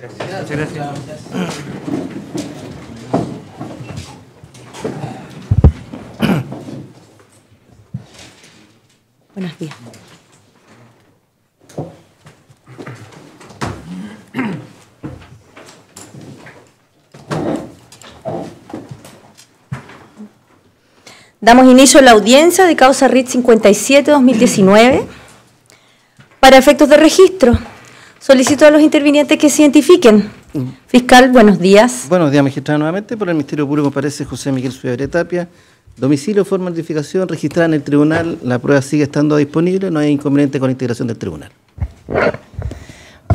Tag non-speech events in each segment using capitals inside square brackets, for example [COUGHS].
Gracias. Muchas gracias. Buenos días. Damos inicio a la audiencia de causa RIT 57-2019 para efectos de registro. Solicito a los intervinientes que se identifiquen. Fiscal, buenos días. Buenos días, magistrada, nuevamente. Por el Ministerio Público aparece José Miguel Suárez Tapia. Domicilio, forma de notificación registrada en el tribunal. La prueba sigue estando disponible. No hay inconveniente con la integración del tribunal.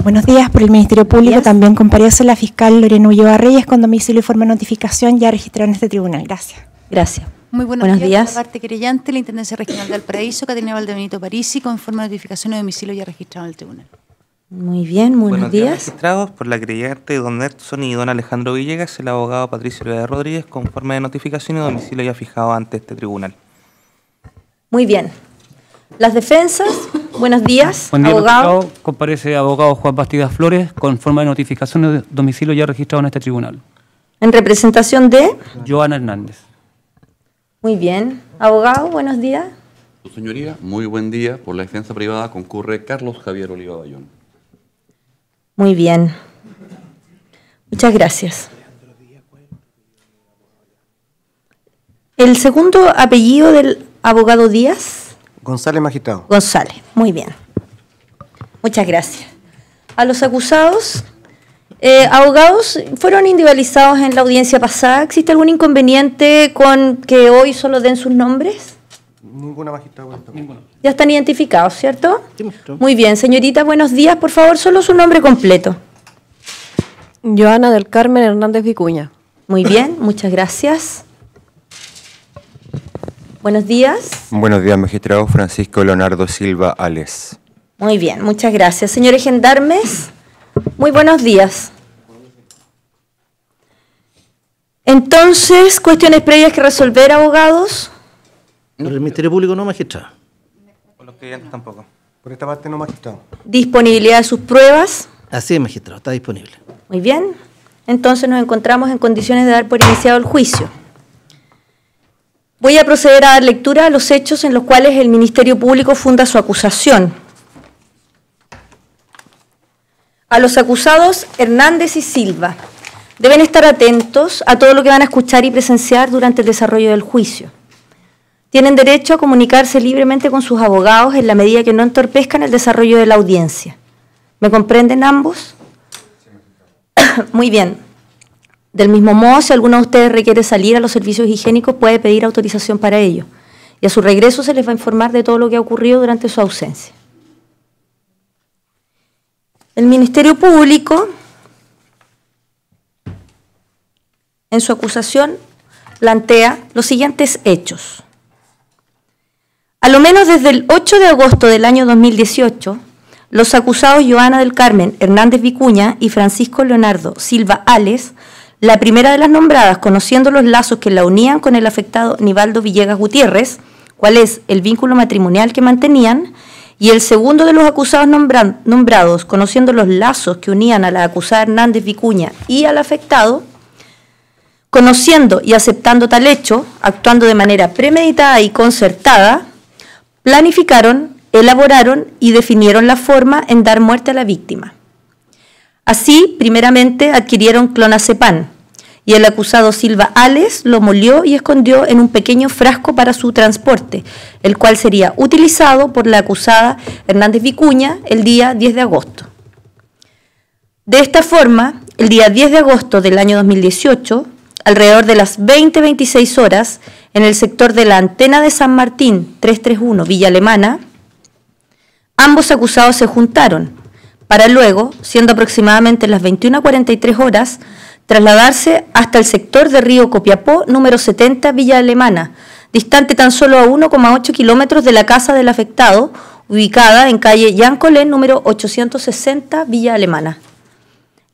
Buenos días, por el Ministerio Público también comparece la fiscal Lorena Ulloa Reyes con domicilio y forma de notificación ya registrada en este tribunal. Gracias. Gracias. Muy buenos, días. parte querellante, la Intendencia Regional de Paraíso, Catalina París y con forma de notificación y domicilio ya registrado en el tribunal. Muy bien, buenos, días. registrados por la creyente Don Nelson y Don Alejandro Villegas, el abogado Patricio López Rodríguez, conforme de notificación y domicilio ya fijado ante este tribunal. Muy bien. Las defensas, buenos días, abogado. Comparece abogado Juan Bastidas Flores, conforme de notificación de domicilio ya registrado en este tribunal. En representación de... Joana Hernández. Muy bien. Abogado, buenos días. Su señoría, muy buen día. Por la defensa privada concurre Carlos Javier Oliva Bayón. Muy bien. Muchas gracias. El segundo apellido del abogado Díaz. González Magistrado. González, muy bien. Muchas gracias. A los acusados, eh, abogados, fueron individualizados en la audiencia pasada. ¿Existe algún inconveniente con que hoy solo den sus nombres? Ninguna magistrada Ninguna. Ya están identificados, ¿cierto? Pues, muy bien, señorita, buenos días. Por favor, solo su nombre completo. Joana del Carmen Hernández Vicuña. Muy bien, muchas gracias. Buenos días. Buenos días, magistrado Francisco Leonardo Silva Ales. Muy bien, muchas gracias. Señores gendarmes, muy buenos días. Entonces, cuestiones previas que resolver, abogados el Ministerio Público no magistrado. Por los tampoco. Por esta parte no magistrado. Disponibilidad de sus pruebas. Así es, magistrado, está disponible. Muy bien. Entonces nos encontramos en condiciones de dar por iniciado el juicio. Voy a proceder a dar lectura a los hechos en los cuales el Ministerio Público funda su acusación. A los acusados Hernández y Silva. Deben estar atentos a todo lo que van a escuchar y presenciar durante el desarrollo del juicio tienen derecho a comunicarse libremente con sus abogados en la medida que no entorpezcan el desarrollo de la audiencia. ¿Me comprenden ambos? [COUGHS] Muy bien. Del mismo modo, si alguno de ustedes requiere salir a los servicios higiénicos, puede pedir autorización para ello. Y a su regreso se les va a informar de todo lo que ha ocurrido durante su ausencia. El Ministerio Público, en su acusación, plantea los siguientes hechos. A lo menos desde el 8 de agosto del año 2018, los acusados Joana del Carmen Hernández Vicuña y Francisco Leonardo Silva Ales, la primera de las nombradas, conociendo los lazos que la unían con el afectado Nivaldo Villegas Gutiérrez, cuál es el vínculo matrimonial que mantenían, y el segundo de los acusados nombrados, conociendo los lazos que unían a la acusada Hernández Vicuña y al afectado, conociendo y aceptando tal hecho, actuando de manera premeditada y concertada, planificaron, elaboraron y definieron la forma en dar muerte a la víctima. Así, primeramente adquirieron clonazepam y el acusado Silva Ales lo molió y escondió en un pequeño frasco para su transporte, el cual sería utilizado por la acusada Hernández Vicuña el día 10 de agosto. De esta forma, el día 10 de agosto del año 2018, alrededor de las 20-26 horas, en el sector de la antena de San Martín 331 Villa Alemana, ambos acusados se juntaron para luego, siendo aproximadamente las 21.43 horas, trasladarse hasta el sector de Río Copiapó número 70 Villa Alemana, distante tan solo a 1,8 kilómetros de la casa del afectado, ubicada en calle Jean número 860 Villa Alemana.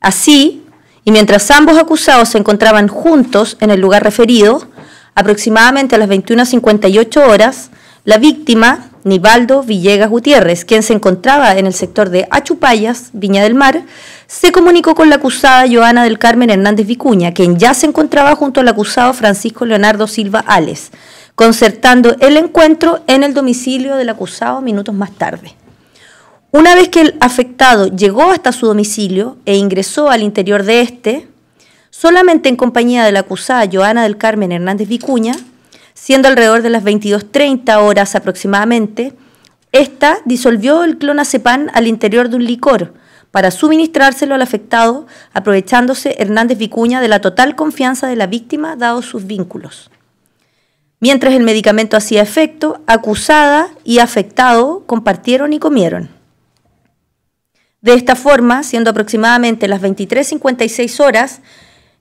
Así, y mientras ambos acusados se encontraban juntos en el lugar referido, Aproximadamente a las 21.58 horas, la víctima, Nivaldo Villegas Gutiérrez, quien se encontraba en el sector de Achupayas, Viña del Mar, se comunicó con la acusada Joana del Carmen Hernández Vicuña, quien ya se encontraba junto al acusado Francisco Leonardo Silva Ales, concertando el encuentro en el domicilio del acusado minutos más tarde. Una vez que el afectado llegó hasta su domicilio e ingresó al interior de este, solamente en compañía de la acusada Joana del Carmen Hernández Vicuña, siendo alrededor de las 22.30 horas aproximadamente, esta disolvió el clonazepam al interior de un licor para suministrárselo al afectado, aprovechándose Hernández Vicuña de la total confianza de la víctima ...dado sus vínculos. Mientras el medicamento hacía efecto, acusada y afectado compartieron y comieron. De esta forma, siendo aproximadamente las 23.56 horas,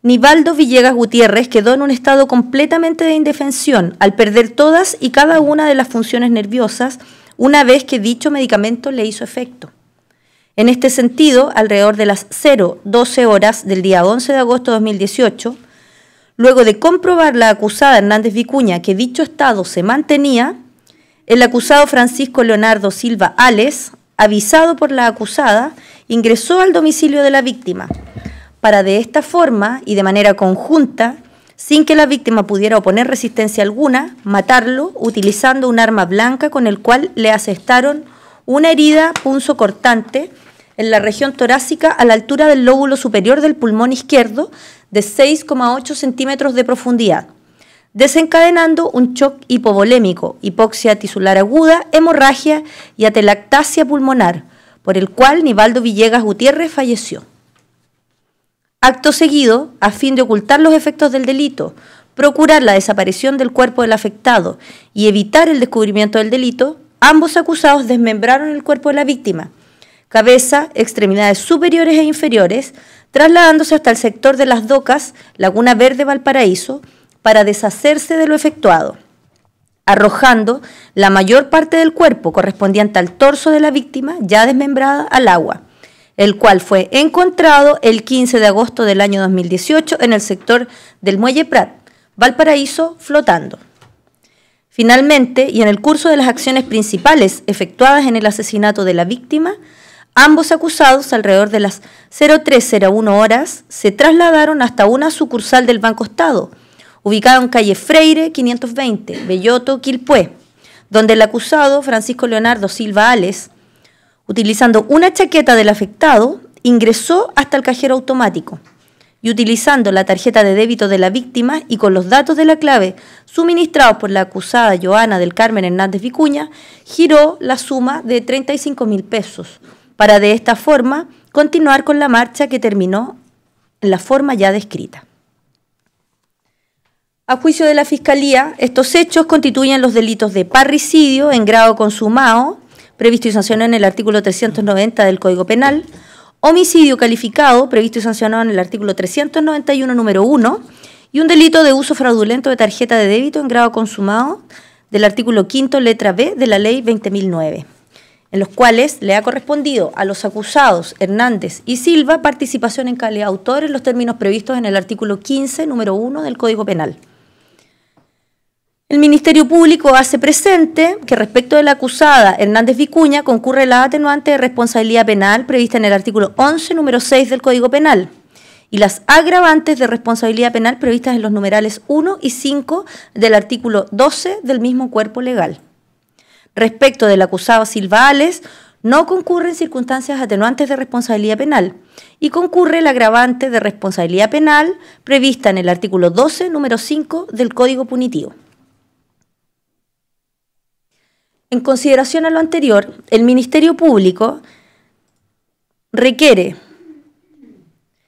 Nivaldo Villegas Gutiérrez quedó en un estado completamente de indefensión al perder todas y cada una de las funciones nerviosas una vez que dicho medicamento le hizo efecto. En este sentido, alrededor de las 0.12 horas del día 11 de agosto de 2018, luego de comprobar la acusada Hernández Vicuña que dicho estado se mantenía, el acusado Francisco Leonardo Silva Ales, avisado por la acusada, ingresó al domicilio de la víctima para de esta forma y de manera conjunta, sin que la víctima pudiera oponer resistencia alguna, matarlo utilizando un arma blanca con el cual le asestaron una herida punzo cortante en la región torácica a la altura del lóbulo superior del pulmón izquierdo de 6,8 centímetros de profundidad, desencadenando un shock hipovolémico, hipoxia tisular aguda, hemorragia y atelactasia pulmonar, por el cual Nivaldo Villegas Gutiérrez falleció. Acto seguido, a fin de ocultar los efectos del delito, procurar la desaparición del cuerpo del afectado y evitar el descubrimiento del delito, ambos acusados desmembraron el cuerpo de la víctima, cabeza, extremidades superiores e inferiores, trasladándose hasta el sector de las docas, Laguna Verde Valparaíso, para deshacerse de lo efectuado, arrojando la mayor parte del cuerpo correspondiente al torso de la víctima ya desmembrada al agua el cual fue encontrado el 15 de agosto del año 2018 en el sector del Muelle Prat, Valparaíso, flotando. Finalmente, y en el curso de las acciones principales efectuadas en el asesinato de la víctima, ambos acusados, alrededor de las 0301 horas, se trasladaron hasta una sucursal del Banco Estado, ubicada en calle Freire 520, Belloto, Quilpué, donde el acusado, Francisco Leonardo Silva Ales, Utilizando una chaqueta del afectado, ingresó hasta el cajero automático y utilizando la tarjeta de débito de la víctima y con los datos de la clave suministrados por la acusada Joana del Carmen Hernández Vicuña, giró la suma de 35 mil pesos para de esta forma continuar con la marcha que terminó en la forma ya descrita. A juicio de la Fiscalía, estos hechos constituyen los delitos de parricidio en grado consumado previsto y sancionado en el artículo 390 del Código Penal, homicidio calificado, previsto y sancionado en el artículo 391, número 1, y un delito de uso fraudulento de tarjeta de débito en grado consumado del artículo 5, letra B de la Ley 20.009 en los cuales le ha correspondido a los acusados Hernández y Silva participación en calidad de autores los términos previstos en el artículo 15, número 1 del Código Penal. El Ministerio Público hace presente que respecto de la acusada Hernández Vicuña concurre la atenuante de responsabilidad penal prevista en el artículo 11, número 6 del Código Penal y las agravantes de responsabilidad penal previstas en los numerales 1 y 5 del artículo 12 del mismo cuerpo legal. Respecto del acusado Silva Ales, no concurren circunstancias atenuantes de responsabilidad penal y concurre la agravante de responsabilidad penal prevista en el artículo 12, número 5 del Código Punitivo. En consideración a lo anterior, el Ministerio Público requiere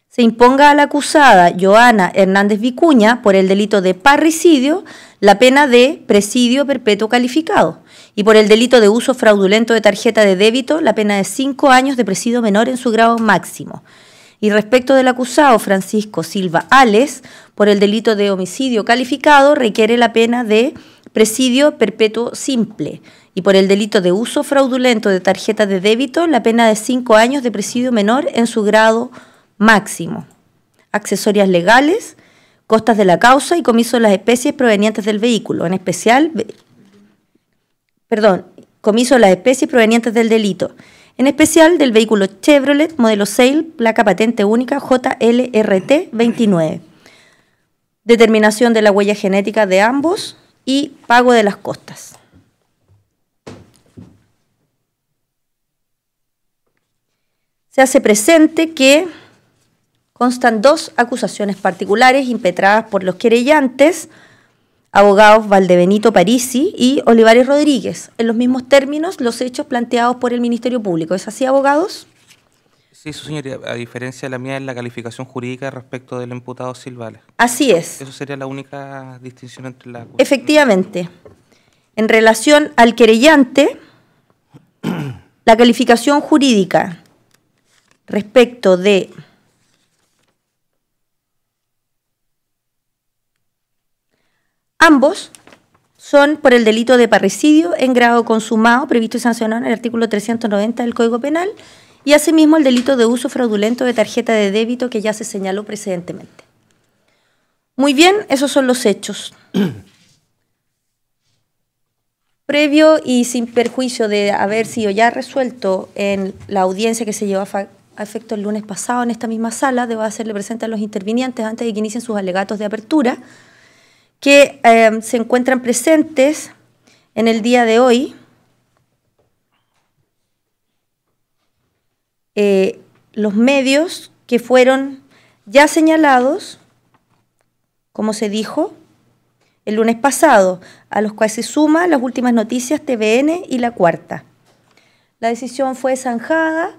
se imponga a la acusada Joana Hernández Vicuña por el delito de parricidio la pena de presidio perpetuo calificado y por el delito de uso fraudulento de tarjeta de débito la pena de cinco años de presidio menor en su grado máximo. Y respecto del acusado Francisco Silva Ales, por el delito de homicidio calificado requiere la pena de presidio perpetuo simple y por el delito de uso fraudulento de tarjeta de débito la pena de cinco años de presidio menor en su grado máximo. Accesorias legales, costas de la causa y comiso de las especies provenientes del vehículo, en especial, perdón, comiso de las especies provenientes del delito, en especial del vehículo Chevrolet modelo Sail, placa patente única JLRT 29. Determinación de la huella genética de ambos y pago de las costas. se hace presente que constan dos acusaciones particulares impetradas por los querellantes, abogados Valdebenito Parisi y Olivares Rodríguez, en los mismos términos los hechos planteados por el Ministerio Público. ¿Es así, abogados? Sí, su señoría, a diferencia de la mía es la calificación jurídica respecto del imputado Silvales. Así es. Eso sería la única distinción entre las... Efectivamente. En relación al querellante, la calificación jurídica respecto de ambos son por el delito de parricidio en grado consumado previsto y sancionado en el artículo 390 del Código Penal y asimismo el delito de uso fraudulento de tarjeta de débito que ya se señaló precedentemente. Muy bien, esos son los hechos. [CLEARS THROAT] Previo y sin perjuicio de haber sido ya resuelto en la audiencia que se llevó a a efecto el lunes pasado en esta misma sala, debo hacerle presente a los intervinientes antes de que inicien sus alegatos de apertura, que eh, se encuentran presentes en el día de hoy. Eh, los medios que fueron ya señalados, como se dijo, el lunes pasado, a los cuales se suman las últimas noticias TVN y la cuarta. La decisión fue zanjada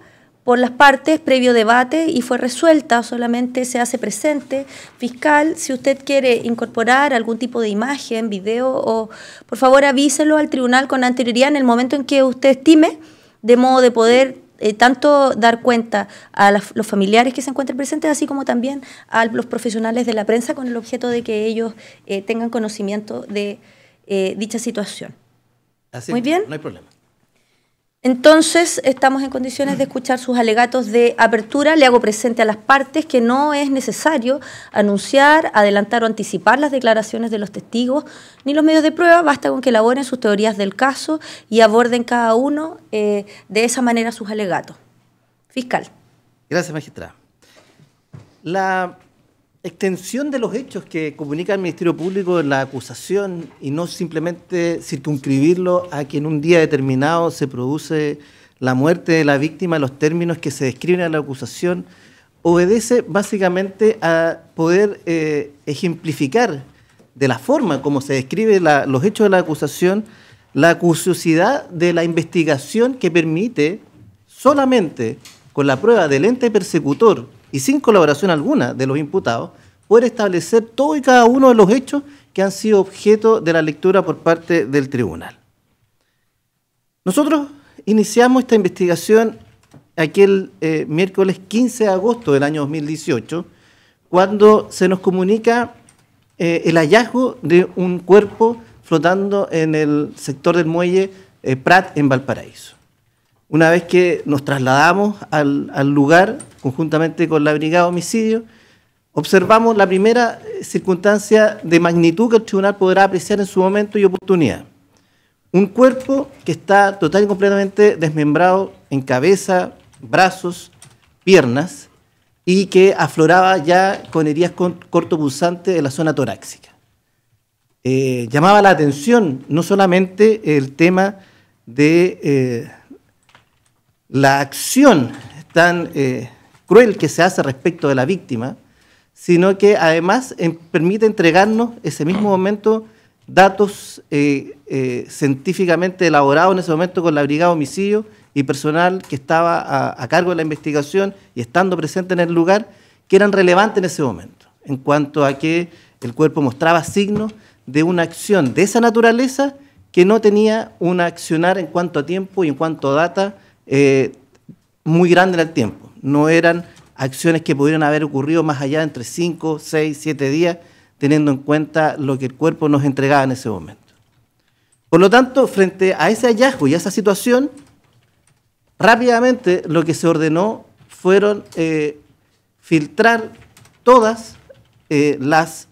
por las partes previo debate y fue resuelta, solamente se hace presente. Fiscal, si usted quiere incorporar algún tipo de imagen, video, o por favor avíselo al tribunal con anterioridad en el momento en que usted estime, de modo de poder eh, tanto dar cuenta a los familiares que se encuentren presentes, así como también a los profesionales de la prensa con el objeto de que ellos eh, tengan conocimiento de eh, dicha situación. Muy bien. No hay problema. Entonces, estamos en condiciones de escuchar sus alegatos de apertura. Le hago presente a las partes que no es necesario anunciar, adelantar o anticipar las declaraciones de los testigos ni los medios de prueba. Basta con que elaboren sus teorías del caso y aborden cada uno eh, de esa manera sus alegatos. Fiscal. Gracias, magistrada. La extensión de los hechos que comunica el Ministerio Público en la acusación y no simplemente circunscribirlo a que en un día determinado se produce la muerte de la víctima, los términos que se describen en la acusación, obedece básicamente a poder eh, ejemplificar de la forma como se describe los hechos de la acusación, la curiosidad de la investigación que permite solamente con la prueba del ente persecutor y sin colaboración alguna de los imputados, puede establecer todo y cada uno de los hechos que han sido objeto de la lectura por parte del tribunal. Nosotros iniciamos esta investigación aquel eh, miércoles 15 de agosto del año 2018, cuando se nos comunica eh, el hallazgo de un cuerpo flotando en el sector del muelle eh, Prat en Valparaíso. Una vez que nos trasladamos al, lugar, conjuntamente con la brigada de homicidio, observamos la primera eh, circunstancia de magnitud que el tribunal podrá apreciar en su momento y oportunidad. Un cuerpo que está total y completamente desmembrado en cabeza, brazos, piernas y que afloraba ya con heridas cortopulsantes en la zona torácica. Eh, llamaba la atención no solamente el tema de eh, la acción tan eh, cruel que se hace respecto de la víctima, sino que además em, permite entregarnos ese mismo momento datos eh, eh, científicamente elaborados en ese momento con la Brigada de Homicidio y personal que estaba a, a, cargo de la investigación y estando presente en el lugar, que eran relevantes en ese momento, en cuanto a que el cuerpo mostraba signos de una acción de esa naturaleza que no tenía un accionar en cuanto a tiempo y en cuanto a data eh, muy grande en el tiempo. No eran acciones que pudieran haber ocurrido más allá de entre 5, 6, 7 días, teniendo en cuenta lo que el cuerpo nos entregaba en ese momento. Por lo tanto, frente a ese hallazgo y a esa situación, rápidamente lo que se ordenó fueron eh, filtrar todas eh, las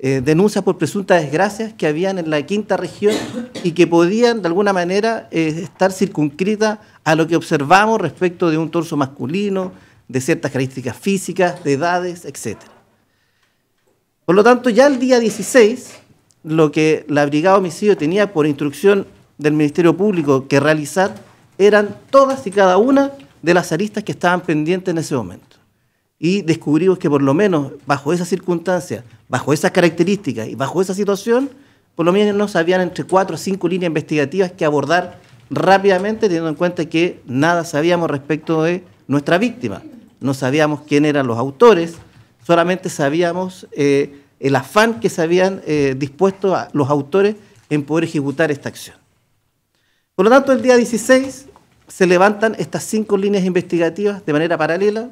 denuncias por presuntas desgracias que habían en la quinta región y que podían de alguna manera estar circunscritas a lo que observamos respecto de un torso masculino, de ciertas características físicas, de edades, etc. Por lo tanto, ya el día 16, lo que la Brigada Homicidio tenía por instrucción del Ministerio Público que realizar eran todas y cada una de las aristas que estaban pendientes en ese momento. Y descubrimos que por lo menos bajo esas circunstancias, bajo esas características y bajo esa situación, por lo menos habían entre cuatro o cinco líneas investigativas que abordar rápidamente, teniendo en cuenta que nada sabíamos respecto de nuestra víctima. No sabíamos quién eran los autores, solamente sabíamos eh, el afán que se habían eh, dispuesto los autores en poder ejecutar esta acción. Por lo tanto, el día 16 se levantan estas cinco líneas investigativas de manera paralela,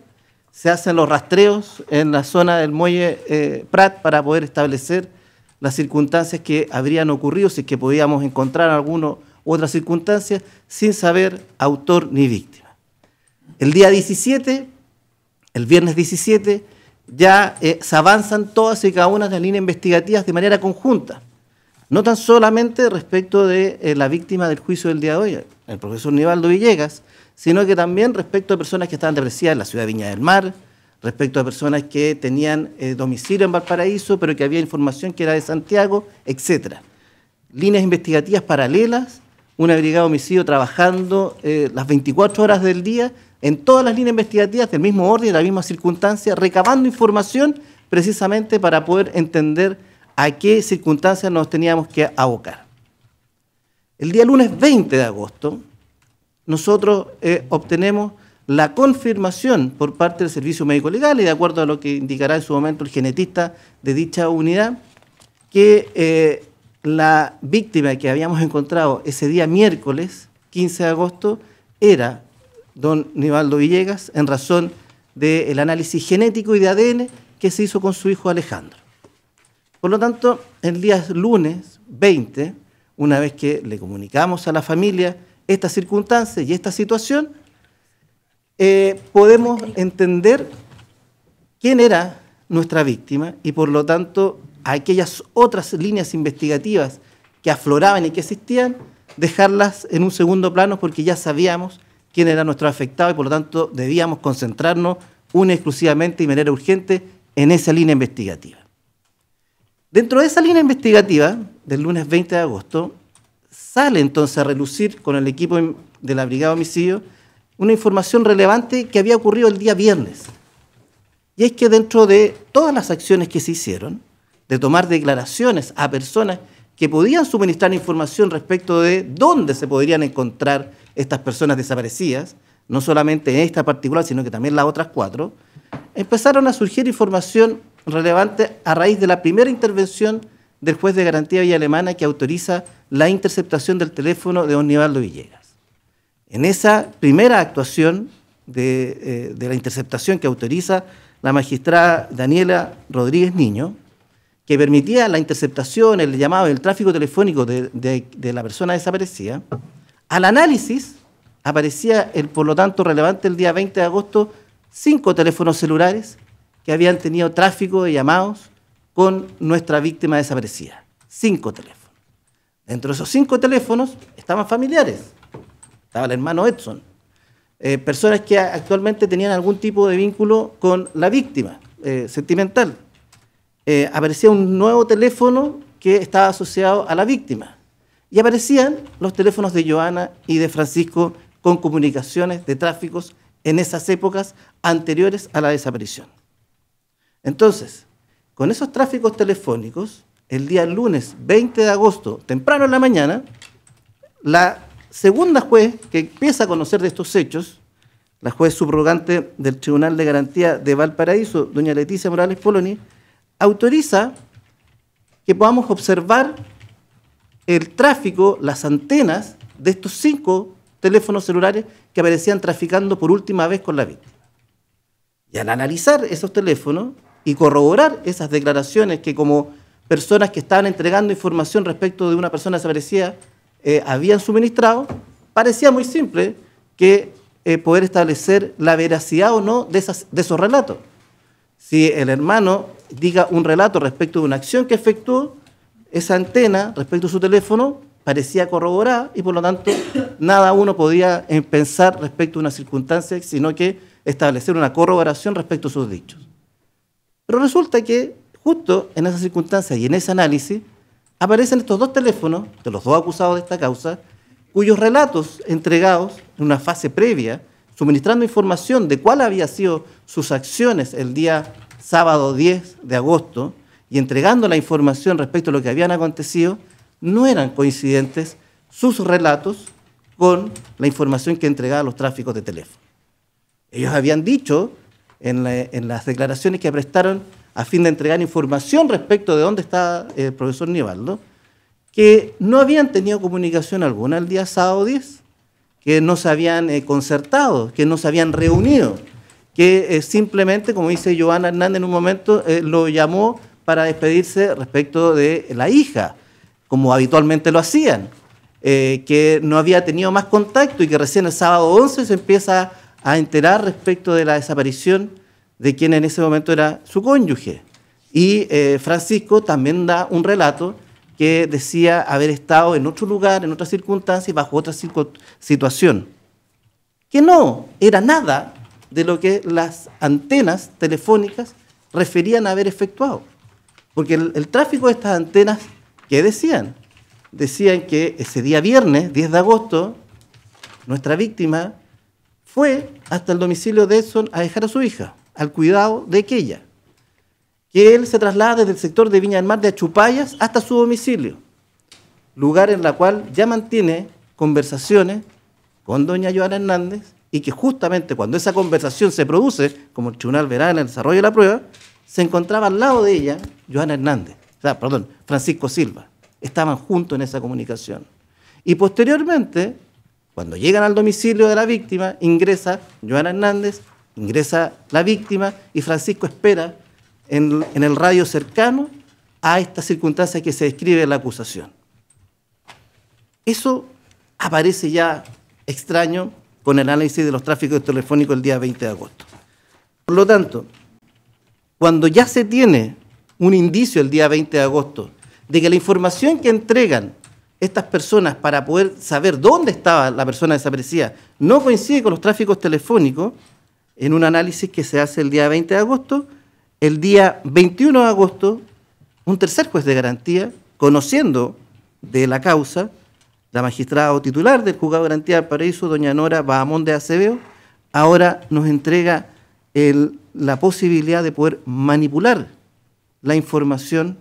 se hacen los rastreos en la zona del muelle eh, Prat para poder establecer las circunstancias que habrían ocurrido, si es que podíamos encontrar alguno u otras circunstancias sin saber autor ni víctima. El día 17, el viernes 17, ya eh, se avanzan todas y cada una de las líneas investigativas de manera conjunta. No tan solamente respecto de eh, la víctima del juicio del día de hoy, el profesor Nivaldo Villegas, sino que también respecto a personas que estaban depreciadas en la ciudad de Viña del Mar, respecto a personas que tenían eh, domicilio en Valparaíso, pero que había información que era de Santiago, etc. Líneas investigativas paralelas un brigada homicidio trabajando eh, las 24 horas del día en todas las líneas investigativas del mismo orden, de la misma circunstancia, recabando información precisamente para poder entender a qué circunstancias nos teníamos que abocar. El día lunes 20 de agosto, nosotros eh, obtenemos la confirmación por parte del Servicio Médico Legal y de acuerdo a lo que indicará en su momento el genetista de dicha unidad, que eh, la víctima que habíamos encontrado ese día miércoles, 15 de agosto, era don Nivaldo Villegas en razón del análisis genético y de ADN que se hizo con su hijo Alejandro. Por lo tanto, el día lunes 20, una vez que le comunicamos a la familia estas circunstancias y esta situación, eh, podemos entender quién era nuestra víctima y por lo tanto a aquellas otras líneas investigativas que afloraban y que existían, dejarlas en un segundo plano porque ya sabíamos quién era nuestro afectado y por lo tanto debíamos concentrarnos una exclusivamente y de manera urgente en esa línea investigativa. Dentro de esa línea investigativa, del lunes 20 de agosto, sale entonces a relucir con el equipo de la Brigada de Homicidio una información relevante que había ocurrido el día viernes. Y es que dentro de todas las acciones que se hicieron, de tomar declaraciones a personas que podían suministrar información respecto de dónde se podrían encontrar estas personas desaparecidas, no solamente en esta particular, sino que también las otras cuatro, empezaron a surgir información relevante a raíz de la primera intervención del juez de garantía vía Alemana que autoriza la interceptación del teléfono de Nivaldo Villegas. En esa primera actuación eh, de la interceptación que autoriza la magistrada Daniela Rodríguez Niño, que permitía la interceptación, el llamado, el tráfico telefónico de, la persona desaparecida, al análisis aparecía el, por lo tanto, relevante el día 20 de agosto, cinco teléfonos celulares que habían tenido tráfico de llamados con nuestra víctima desaparecida. Cinco teléfonos. Dentro de esos cinco teléfonos estaban familiares. Estaba el hermano Edson. Eh, personas que actualmente tenían algún tipo de vínculo con la víctima eh, sentimental. Eh, aparecía un nuevo teléfono que estaba asociado a la víctima. Y aparecían los teléfonos de Joana y de Francisco con comunicaciones de tráficos en esas épocas anteriores a la desaparición. Entonces, con esos tráficos telefónicos, el día lunes 20 de agosto, temprano en la mañana, la segunda juez que empieza a conocer de estos hechos, la juez subrogante del Tribunal de Garantía de Valparaíso, doña Leticia Morales Poloni, autoriza que podamos observar el tráfico, las antenas de estos cinco teléfonos celulares que aparecían traficando por última vez con la víctima. Y al analizar esos teléfonos y corroborar esas declaraciones que como personas que estaban entregando información respecto de una persona desaparecida eh, habían suministrado, parecía muy simple que eh, poder establecer la veracidad o no de, de esos relatos si el hermano diga un relato respecto de una acción que efectuó, esa antena respecto a su teléfono parecía corroborada y por lo tanto [COUGHS] nada uno podía eh, pensar respecto a una circunstancia, sino que establecer una corroboración respecto a sus dichos. Pero resulta que justo en esa circunstancia y en ese análisis aparecen estos dos teléfonos de los dos acusados de esta causa, cuyos relatos entregados en una fase previa suministrando información de cuál había sido sus acciones el día sábado 10 de agosto y entregando la información respecto a lo que habían acontecido, no eran coincidentes sus relatos con la información que entregaba los tráficos de teléfono. Ellos habían dicho en, las declaraciones que prestaron a fin de entregar información respecto de dónde estaba eh, el profesor Nivaldo, que no habían tenido comunicación alguna el día sábado 10 que no se habían eh, concertado, que no se habían reunido, que eh, simplemente, como dice Joana Hernández en un momento, eh, lo llamó para despedirse respecto de la hija, como habitualmente lo hacían, que no había tenido más contacto y que recién el sábado 11 se empieza a enterar respecto de la desaparición de quien en ese momento era su cónyuge. Y Francisco también da un relato que decía haber estado en otro lugar, en otra circunstancia y bajo otra situación, que no era nada de lo que las antenas telefónicas referían a haber efectuado. Porque el, tráfico de estas antenas, ¿qué decían? Decían que ese día viernes, 10 de agosto, nuestra víctima fue hasta el domicilio de Edson a dejar a su hija, al cuidado de aquella que él se traslada desde el sector de Viña del Mar de Achupayas hasta su domicilio, lugar en la cual ya mantiene conversaciones con doña Joana Hernández y que justamente cuando esa conversación se produce, como el tribunal verá en el desarrollo de la prueba, se encontraba al lado de ella Joana Hernández, o sea, perdón, Francisco Silva. Estaban juntos en esa comunicación. Y posteriormente, cuando llegan al domicilio de la víctima, ingresa Joana Hernández, ingresa la víctima y Francisco espera en, el radio cercano a esta circunstancia que se describe en la acusación. Eso aparece ya extraño con el análisis de los tráficos telefónicos el día 20 de agosto. Por lo tanto, cuando ya se tiene un indicio el día 20 de agosto de que la información que entregan estas personas para poder saber dónde estaba la persona desaparecida no coincide con los tráficos telefónicos, en un análisis que se hace el día 20 de agosto, el día 21 de agosto, un tercer juez de garantía, conociendo de la causa, la magistrada o titular del juzgado de garantía del paraíso, doña Nora Bahamón de Acevedo, ahora nos entrega la posibilidad de poder manipular la información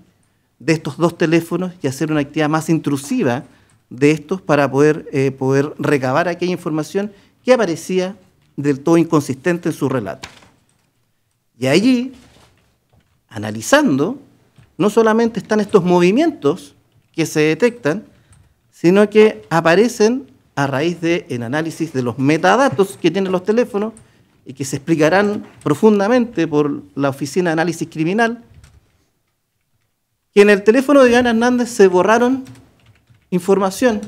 de estos dos teléfonos y hacer una actividad más intrusiva de estos para poder, eh, poder recabar aquella información que aparecía del todo inconsistente en su relato. Y allí analizando, no solamente están estos movimientos que se detectan, sino que aparecen a raíz del análisis de los metadatos que tienen los teléfonos y que se explicarán profundamente por la Oficina de Análisis Criminal, que en el teléfono de Iván Hernández se borraron información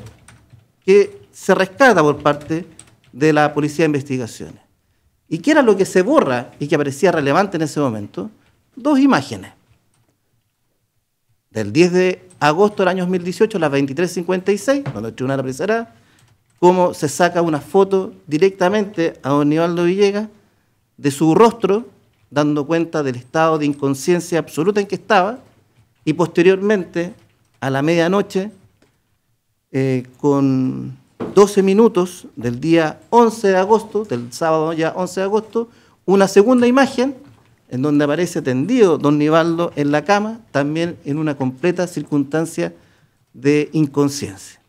que se rescata por parte de la Policía de Investigaciones. ¿Y qué era lo que se borra y que parecía relevante en ese momento? dos imágenes. Del 10 de agosto del año 2018, las 23.56, cuando el tribunal apreciará cómo se saca una foto directamente a don Ivaldo Villegas de su rostro, dando cuenta del estado de inconsciencia absoluta en que estaba, y posteriormente, a la medianoche, eh, con 12 minutos del día 11 de agosto, del sábado ya 11 de agosto, una segunda imagen en donde aparece tendido don Nivaldo en la cama, también en una completa circunstancia de inconsciencia.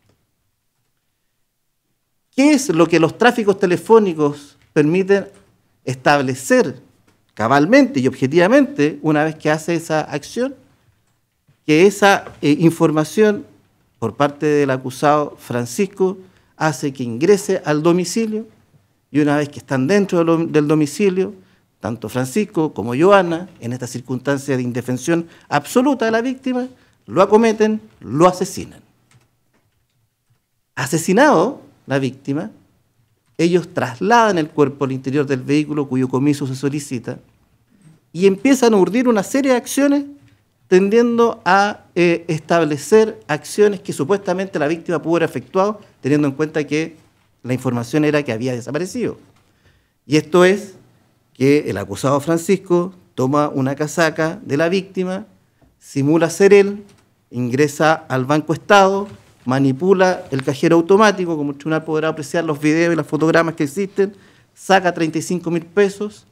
¿Qué es lo que los tráficos telefónicos permiten establecer cabalmente y objetivamente una vez que hace esa acción? Que esa eh, información por parte del acusado Francisco hace que ingrese al domicilio y una vez que están dentro del domicilio, tanto Francisco como Joana, en esta circunstancia de indefensión absoluta de la víctima, lo acometen, lo asesinan. Asesinado la víctima, ellos trasladan el cuerpo al interior del vehículo cuyo comiso se solicita y empiezan a urdir una serie de acciones tendiendo a eh, establecer acciones que supuestamente la víctima pudo haber efectuado, teniendo en cuenta que la información era que había desaparecido. Y esto es que el acusado Francisco toma una casaca de la víctima, simula ser él, ingresa al Banco Estado, manipula el cajero automático, como el tribunal podrá apreciar los videos y los fotogramas que existen, saca 35 mil pesos,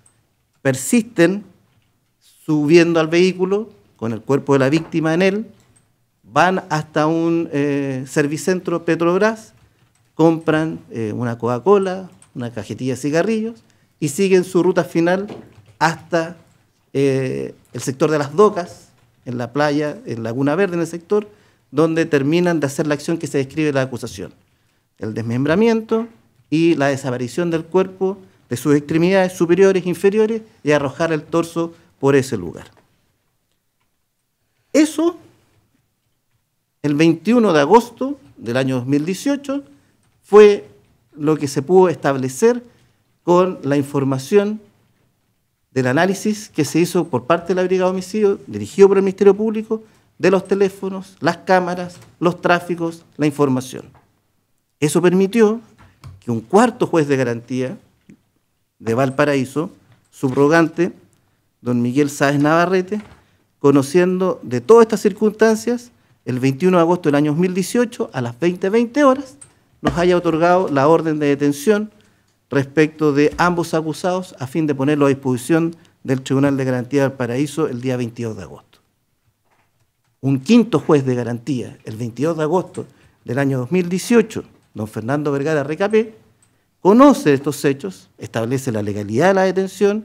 persisten subiendo al vehículo con el cuerpo de la víctima en él, van hasta un eh, servicentro Petrobras, compran eh, una Coca-Cola, una cajetilla de cigarrillos y siguen su ruta final hasta eh, el sector de las docas, en la playa, en Laguna Verde, en el sector, donde terminan de hacer la acción que se describe en la acusación, el desmembramiento y la desaparición del cuerpo de sus extremidades superiores, e inferiores, y arrojar el torso por ese lugar. Eso, el 21 de agosto del año 2018, fue lo que se pudo establecer con la información del análisis que se hizo por parte de la Brigada de Homicidio, dirigido por el Ministerio Público, de los teléfonos, las cámaras, los tráficos, la información. Eso permitió que un cuarto juez de garantía de Valparaíso, subrogante, don Miguel Sáez Navarrete, conociendo de todas estas circunstancias, el 21 de agosto del año 2018, a las 20.20 20 horas, nos haya otorgado la orden de detención respecto de ambos acusados a fin de ponerlo a disposición del Tribunal de Garantía del Paraíso el día 22 de agosto. Un quinto juez de garantía, el 22 de agosto del año 2018, don Fernando Vergara Recapé, conoce estos hechos, establece la legalidad de la detención,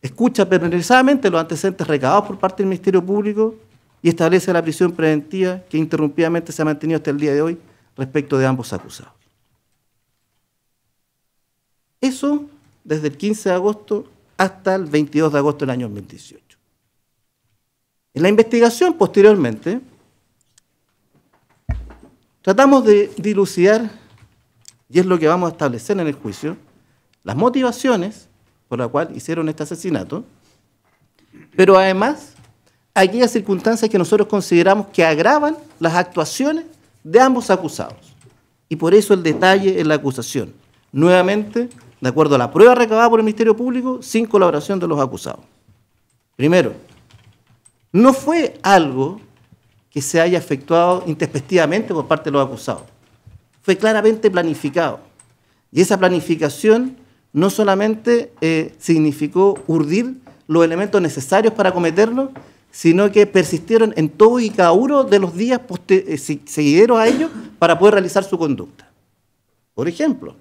escucha penalizadamente los antecedentes recabados por parte del Ministerio Público y establece la prisión preventiva que interrumpidamente se ha mantenido hasta el día de hoy respecto de ambos acusados. Eso desde el 15 de agosto hasta el 22 de agosto del año 2018. En la investigación posteriormente, tratamos de dilucidar, y es lo que vamos a establecer en el juicio, las motivaciones por la cual hicieron este asesinato, pero además aquellas circunstancias que nosotros consideramos que agravan las actuaciones de ambos acusados. Y por eso el detalle en la acusación. Nuevamente, de acuerdo a la prueba recabada por el Ministerio Público, sin colaboración de los acusados. Primero, no fue algo que se haya efectuado intempestivamente por parte de los acusados. Fue claramente planificado. Y esa planificación no solamente eh, significó urdir los elementos necesarios para cometerlo, sino que persistieron en todo y cada uno de los días eh, seguideros a ellos para poder realizar su conducta. Por ejemplo,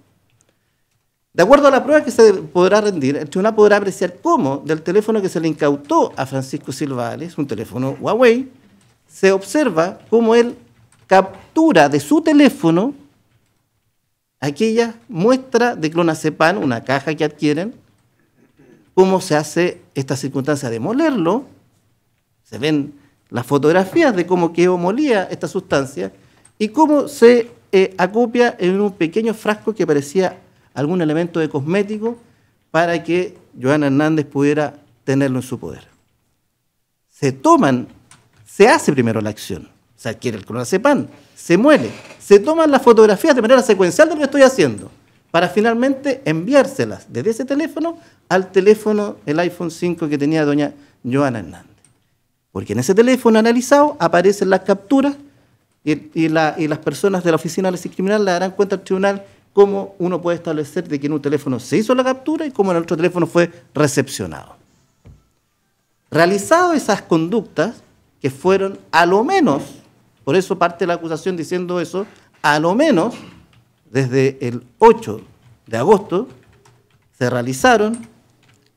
de acuerdo a la prueba que se podrá rendir, el tribunal podrá apreciar cómo del teléfono que se le incautó a Francisco Silva un teléfono Huawei, se observa cómo él captura de su teléfono aquella muestra de clonazepam, una caja que adquieren, cómo se hace esta circunstancia de molerlo, se ven las fotografías de cómo quedó molía esta sustancia y cómo se eh, acopia en un pequeño frasco que parecía algún elemento de cosmético para que Joana Hernández pudiera tenerlo en su poder. Se toman, se hace primero la acción, se adquiere el clonazepam, se muele, se toman las fotografías de manera secuencial de lo que estoy haciendo, para finalmente enviárselas desde ese teléfono al teléfono, el iPhone 5 que tenía doña Joana Hernández. Porque en ese teléfono analizado aparecen las capturas y, las personas de la oficina de la criminal le darán cuenta al tribunal cómo uno puede establecer de que en un teléfono se hizo la captura y cómo en el otro teléfono fue recepcionado. Realizado esas conductas que fueron a lo menos, por eso parte la acusación diciendo eso, a lo menos desde el 8 de agosto se realizaron,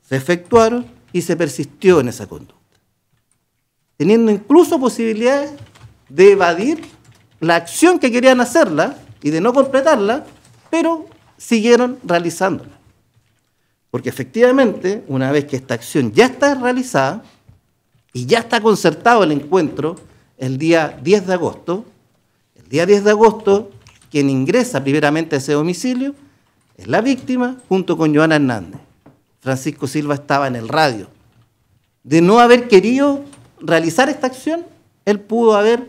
se efectuaron y se persistió en esa conducta, teniendo incluso posibilidades de evadir la acción que querían hacerla y de no completarla pero siguieron realizándola. Porque efectivamente, una vez que esta acción ya está realizada y ya está concertado el encuentro el día 10 de agosto, el día 10 de agosto, quien ingresa primeramente a ese domicilio es la víctima junto con Joana Hernández. Francisco Silva estaba en el radio. De no haber querido realizar esta acción, él pudo haber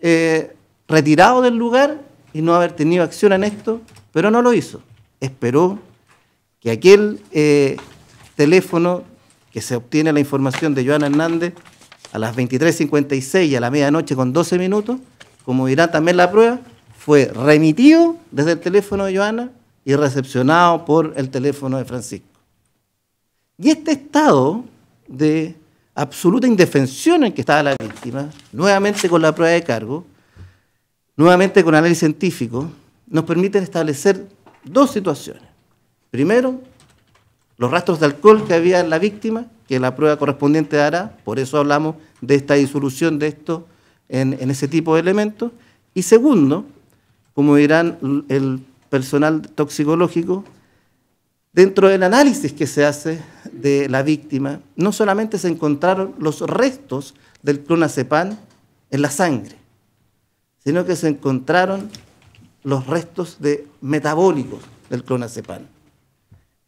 eh, retirado del lugar y no haber tenido acción en esto, pero no lo hizo. Esperó que aquel eh, teléfono que se obtiene la información de Joana Hernández a las 23.56 y a la medianoche con 12 minutos, como dirá también la prueba, fue remitido desde el teléfono de Joana y recepcionado por el teléfono de Francisco. Y este estado de absoluta indefensión en que estaba la víctima, nuevamente con la prueba de cargo, nuevamente con análisis científico, nos permiten establecer dos situaciones. Primero, los rastros de alcohol que había en la víctima, que la prueba correspondiente dará, por eso hablamos de esta disolución de esto en, en ese tipo de elementos. Y segundo, como dirán el personal toxicológico, dentro del análisis que se hace de la víctima, no solamente se encontraron los restos del clonazepam en la sangre, sino que se encontraron los restos de metabólicos del clonazepam.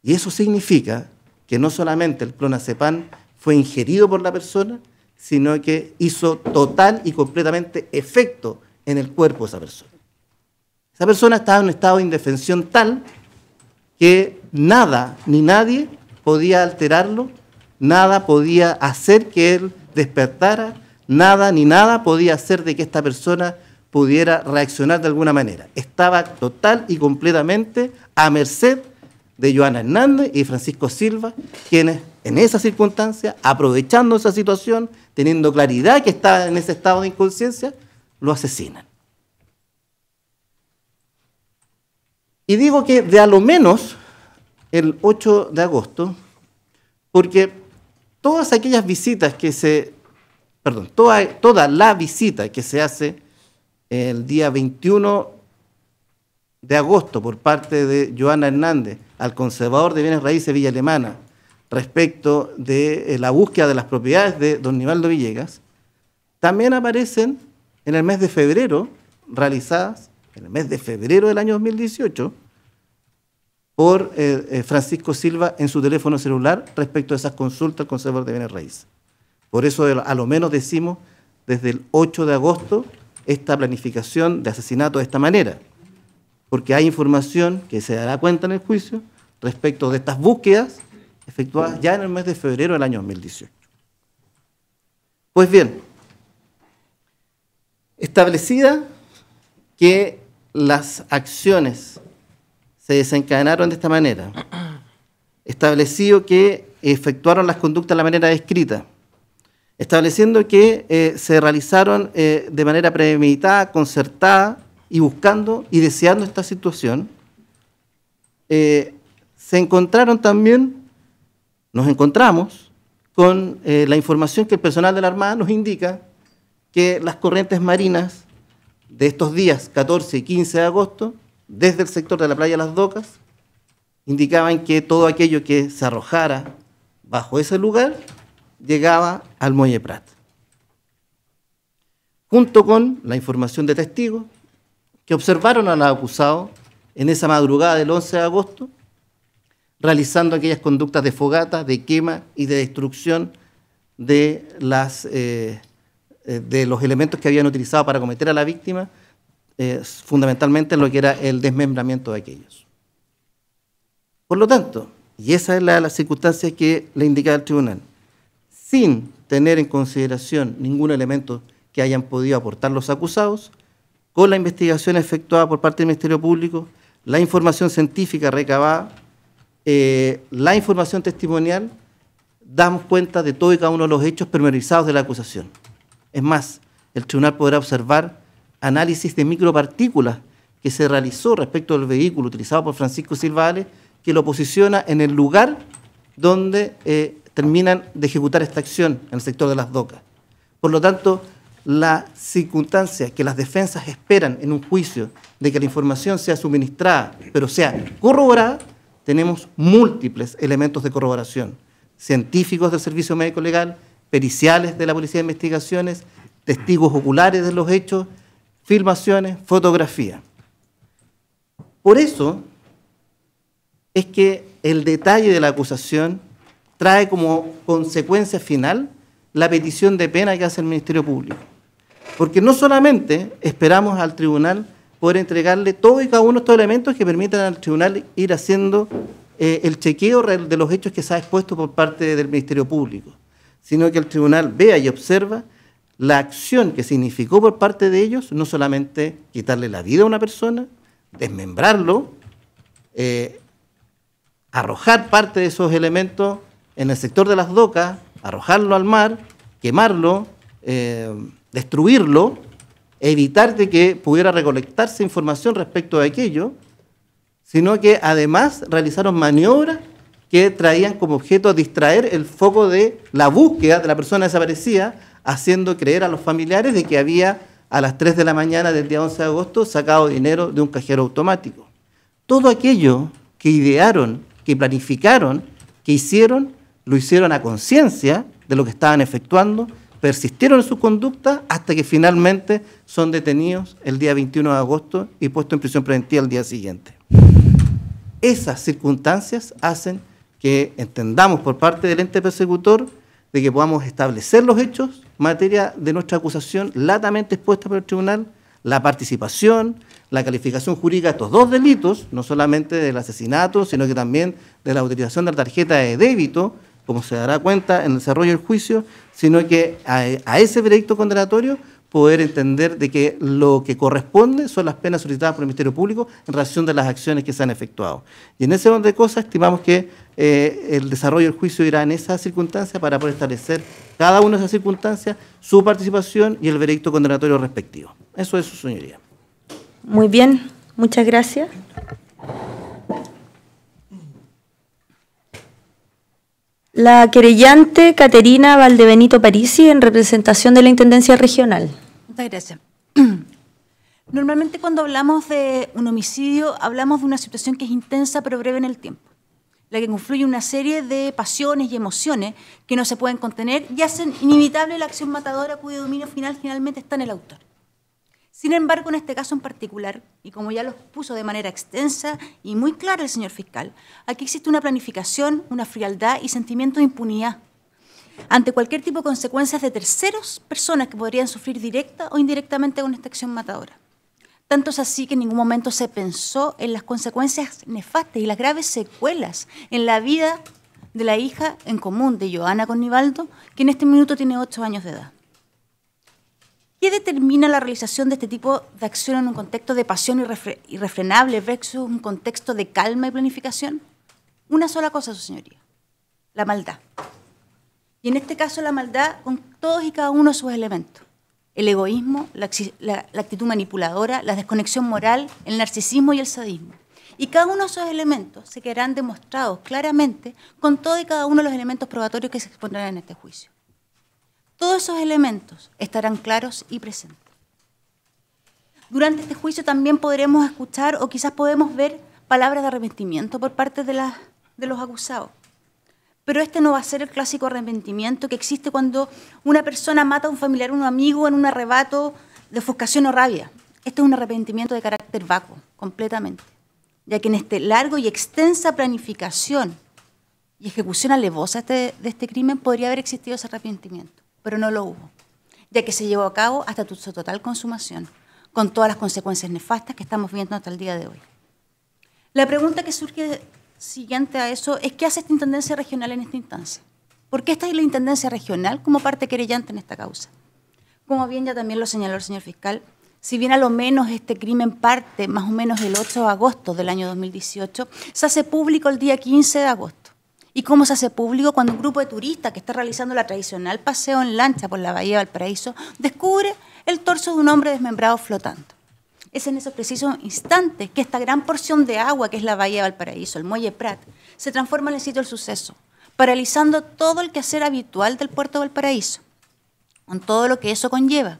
Y eso significa que no solamente el clonazepam fue ingerido por la persona, sino que hizo total y completamente efecto en el cuerpo de esa persona. Esa persona estaba en un estado de indefensión tal que nada ni nadie podía alterarlo, nada podía hacer que él despertara, nada ni nada podía hacer de que esta persona pudiera reaccionar de alguna manera. Estaba total y completamente a merced de Joana Hernández y Francisco Silva, quienes en esa circunstancia, aprovechando esa situación, teniendo claridad que estaba en ese estado de inconsciencia, lo asesinan. Y digo que de a lo menos el 8 de agosto, porque todas aquellas visitas que se, perdón, toda, toda la visita que se hace el día 21 de agosto por parte de Joana Hernández al conservador de bienes raíces Villa Alemana respecto de eh, la búsqueda de las propiedades de don Nivaldo Villegas, también aparecen en el mes de febrero, realizadas en el mes de febrero del año 2018, por eh, eh, Francisco Silva en su teléfono celular respecto a esas consultas al conservador de bienes raíces. Por eso a lo menos decimos desde el 8 de agosto esta planificación de asesinato de esta manera, porque hay información que se dará cuenta en el juicio respecto de estas búsquedas efectuadas ya en el mes de febrero del año 2018. Pues bien, establecida que las acciones se desencadenaron de esta manera, establecido que efectuaron las conductas de la manera descrita, estableciendo que eh, se realizaron eh, de manera premeditada, concertada y buscando y deseando esta situación, eh, se encontraron también, nos encontramos con la información que el personal de la Armada nos indica que las corrientes marinas de estos días 14 y 15 de agosto, desde el sector de la playa Las Docas, indicaban que todo aquello que se arrojara bajo ese lugar llegaba al Muelle Prat. Junto con la información de testigos que observaron al acusado en esa madrugada del 11 de agosto, realizando aquellas conductas de fogata, de quema y de destrucción de, eh, eh, los elementos que habían utilizado para cometer a la víctima, eh, fundamentalmente en lo que era el desmembramiento de aquellos. Por lo tanto, y esa es la, las circunstancias que le indicaba el tribunal, sin tener en consideración ningún elemento que hayan podido aportar los acusados, con la investigación efectuada por parte del Ministerio Público, la información científica recabada, eh, la información testimonial, damos cuenta de todo y cada uno de los hechos permerizados de la acusación. Es más, el tribunal podrá observar análisis de micropartículas que se realizó respecto al vehículo utilizado por Francisco Silvales, que lo posiciona en el lugar donde eh, terminan de ejecutar esta acción en el sector de las docas. Por lo tanto, la circunstancia que las defensas esperan en un juicio de que la información sea suministrada, pero sea corroborada, tenemos múltiples elementos de corroboración. Científicos del Servicio Médico Legal, periciales de la Policía de Investigaciones, testigos oculares de los hechos, filmaciones, fotografía. Por eso es que el detalle de la acusación trae como consecuencia final la petición de pena que hace el Ministerio Público. Porque no solamente esperamos al tribunal poder entregarle todo y cada uno de estos elementos que permitan al tribunal ir haciendo eh, el chequeo de los hechos que se ha expuesto por parte del Ministerio Público, sino que el tribunal vea y observa la acción que significó por parte de ellos, no solamente quitarle la vida a una persona, desmembrarlo, eh, arrojar parte de esos elementos en el sector de las docas, arrojarlo al mar, quemarlo, eh, destruirlo, evitar de que pudiera recolectarse información respecto a aquello, sino que además realizaron maniobras que traían como objeto distraer el foco de la búsqueda de la persona desaparecida, haciendo creer a los familiares de que había a las 3 de la mañana del día 11 de agosto sacado dinero de un cajero automático. Todo aquello que idearon, que planificaron, que hicieron, lo hicieron a conciencia de lo que estaban efectuando, persistieron en su conducta hasta que finalmente son detenidos el día 21 de agosto y puestos en prisión preventiva el día siguiente. Esas circunstancias hacen que entendamos por parte del ente persecutor de que podamos establecer los hechos en materia de nuestra acusación latamente expuesta por el tribunal, la participación, la calificación jurídica de estos dos delitos, no solamente del asesinato, sino que también de la utilización de la tarjeta de débito, como se dará cuenta en el desarrollo del juicio, sino que a, ese veredicto condenatorio poder entender de que lo que corresponde son las penas solicitadas por el Ministerio Público en relación de las acciones que se han efectuado. Y en ese orden de cosas estimamos que eh, el desarrollo del juicio irá en esa circunstancia para poder establecer cada una de esas circunstancias, su participación y el veredicto condenatorio respectivo. Eso es su señoría. Muy bien, muchas gracias. La querellante Caterina Valdebenito Parisi en representación de la Intendencia Regional. Muchas gracias. [CLEARS THROAT] Normalmente cuando hablamos de un homicidio hablamos de una situación que es intensa pero breve en el tiempo, la que confluye una serie de pasiones y emociones que no se pueden contener y hacen inevitable la acción matadora cuyo dominio final finalmente está en el autor. Sin embargo, en este caso en particular, y como ya lo puso de manera extensa y muy clara el señor fiscal, aquí existe una planificación, una frialdad y sentimiento de impunidad ante cualquier tipo de consecuencias de terceros, personas que podrían sufrir directa o indirectamente con esta matadora. Tanto es así que en ningún momento se pensó en las consecuencias nefastas y las graves secuelas en la vida de la hija en común de Joana Connivaldo, que en este minuto tiene ocho años de edad. ¿Qué determina la realización de este tipo de acción en un contexto de pasión irrefrenable versus un contexto de calma y planificación? Una sola cosa, su señoría, la maldad. Y en este caso la maldad con todos y cada uno de sus elementos. El egoísmo, la, la actitud manipuladora, la desconexión moral, el narcisismo y el sadismo. Y cada uno de esos elementos se quedarán demostrados claramente con todo y cada uno de los elementos probatorios que se expondrán en este juicio. Todos esos elementos estarán claros y presentes. Durante este juicio también podremos escuchar o quizás podemos ver palabras de arrepentimiento por parte de, los acusados. Pero este no va a ser el clásico arrepentimiento que existe cuando una persona mata a un familiar o un amigo en un arrebato de ofuscación o rabia. Este es un arrepentimiento de carácter vacuo, completamente, ya que en esta largo y extensa planificación y ejecución alevosa de este, este crimen podría haber existido ese arrepentimiento pero no lo hubo, ya que se llevó a cabo hasta su total consumación, con todas las consecuencias nefastas que estamos viendo hasta el día de hoy. La pregunta que surge siguiente a eso es qué hace esta Intendencia Regional en esta instancia. ¿Por qué está la Intendencia Regional como parte querellante en esta causa? Como bien ya también lo señaló el señor fiscal, si bien a lo menos este crimen parte más o menos el 8 de agosto del año 2018, se hace público el día 15 de agosto ¿Y cómo se hace público cuando un grupo de turistas que está realizando la tradicional paseo en lancha por la bahía de Valparaíso descubre el torso de un hombre desmembrado flotando? Es en esos precisos instantes que esta gran porción de agua que es la bahía de Valparaíso, el muelle Prat, se transforma en el sitio del suceso, paralizando todo el quehacer habitual del puerto de Valparaíso, con todo lo que eso conlleva.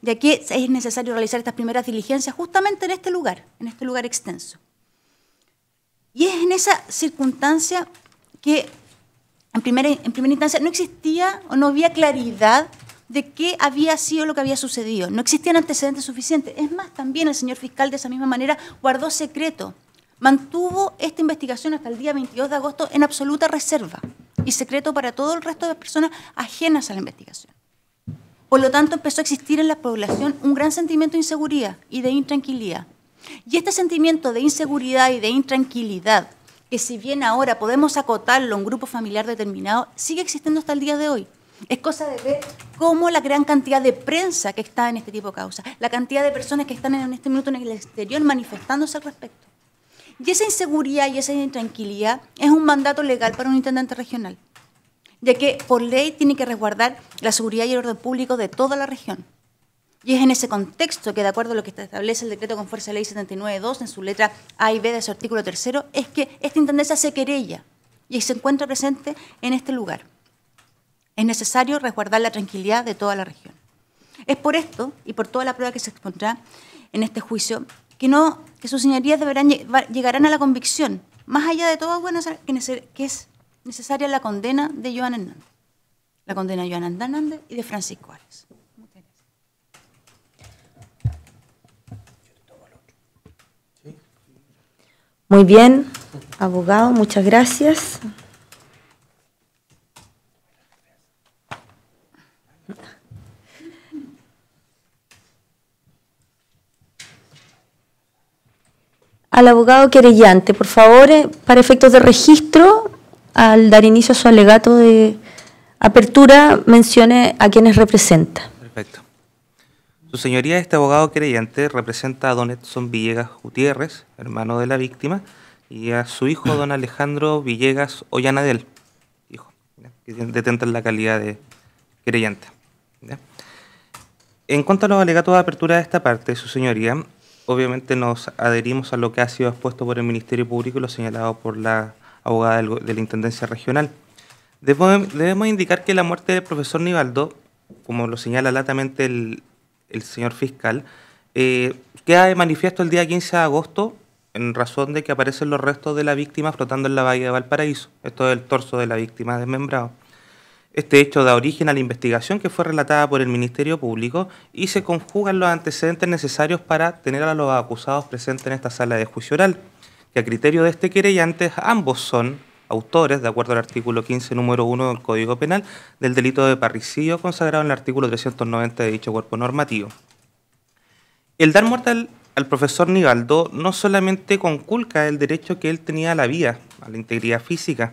De aquí es necesario realizar estas primeras diligencias justamente en este lugar, en este lugar extenso. Y es en esa circunstancia que en primera, en primera instancia no existía o no había claridad de qué había sido lo que había sucedido. No existían antecedentes suficientes. Es más, también el señor fiscal de esa misma manera guardó secreto, mantuvo esta investigación hasta el día 22 de agosto en absoluta reserva y secreto para todo el resto de personas ajenas a la investigación. Por lo tanto, empezó a existir en la población un gran sentimiento de inseguridad y de intranquilidad. Y este sentimiento de inseguridad y de intranquilidad que si bien ahora podemos acotarlo a un grupo familiar determinado, sigue existiendo hasta el día de hoy. Es cosa de ver cómo la gran cantidad de prensa que está en este tipo de causas, la cantidad de personas que están en este minuto en el exterior manifestándose al respecto. Y esa inseguridad y esa intranquilidad es un mandato legal para un intendente regional, ya que por ley tiene que resguardar la seguridad y el orden público de toda la región. Y es en ese contexto que, de acuerdo a lo que establece el decreto con fuerza de ley 79.2, en su letra A y B de su artículo tercero, es que esta intendencia se querella y se encuentra presente en este lugar. Es necesario resguardar la tranquilidad de toda la región. Es por esto y por toda la prueba que se expondrá en este juicio que, no, que sus señorías llegarán a la convicción, más allá de todo, bueno, que es necesaria la condena de Joan la condena de Joan Hernández y de Francisco Álvarez. Muy bien, abogado, muchas gracias. Al abogado querellante, por favor, eh, para efectos de registro, al dar inicio a su alegato de apertura, mencione a quienes representa. Perfecto. Su señoría, este abogado creyente representa a don Edson Villegas Gutiérrez, hermano de la víctima, y a su hijo, [CLEARS THROAT] don Alejandro Villegas Ollanadel, hijo, que detenta la calidad de creyente. En cuanto a los alegatos de apertura de esta parte, su señoría, obviamente nos adherimos a lo que ha sido expuesto por el Ministerio Público y lo señalado por la abogada de la Intendencia Regional. Debemos indicar que la muerte del profesor Nivaldo, como lo señala latamente el el señor fiscal, eh, queda de manifiesto el día 15 de agosto en razón de que aparecen los restos de la víctima flotando en la bahía de Valparaíso. Esto es el torso de la víctima desmembrado. Este hecho da origen a la investigación que fue relatada por el Ministerio Público y se conjugan los antecedentes necesarios para tener a los acusados presentes en esta sala de juicio oral, que a criterio de este querellante ambos son autores, de acuerdo al artículo 15, número 1 del Código Penal, del delito de parricidio consagrado en el artículo 390 de dicho cuerpo normativo. El dar muerte al, profesor Nivaldo no solamente conculca el derecho que él tenía a la vida, a la integridad física,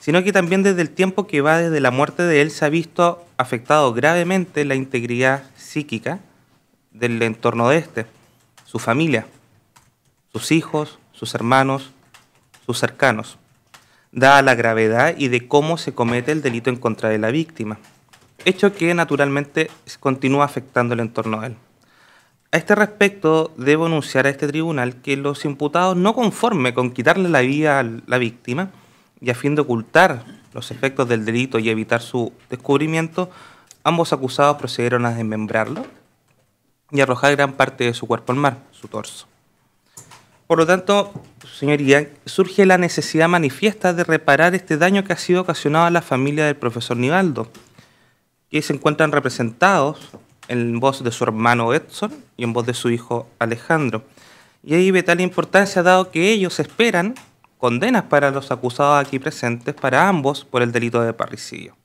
sino que también desde el tiempo que va desde la muerte de él se ha visto afectado gravemente la integridad psíquica del entorno de este, su familia, sus hijos, sus hermanos, sus cercanos dada la gravedad y de cómo se comete el delito en contra de la víctima, hecho que naturalmente continúa afectando el entorno de él. A este respecto, debo anunciar a este tribunal que los imputados no conforme con quitarle la vida a la víctima y a fin de ocultar los efectos del delito y evitar su descubrimiento, ambos acusados procedieron a desmembrarlo y arrojar gran parte de su cuerpo al mar, su torso. Por lo tanto, señoría, surge la necesidad manifiesta de reparar este daño que ha sido ocasionado a la familia del profesor Nivaldo, que se encuentran representados en voz de su hermano Edson y en voz de su hijo Alejandro. Y ahí ve tal importancia dado que ellos esperan condenas para los acusados aquí presentes, para ambos, por el delito de parricidio.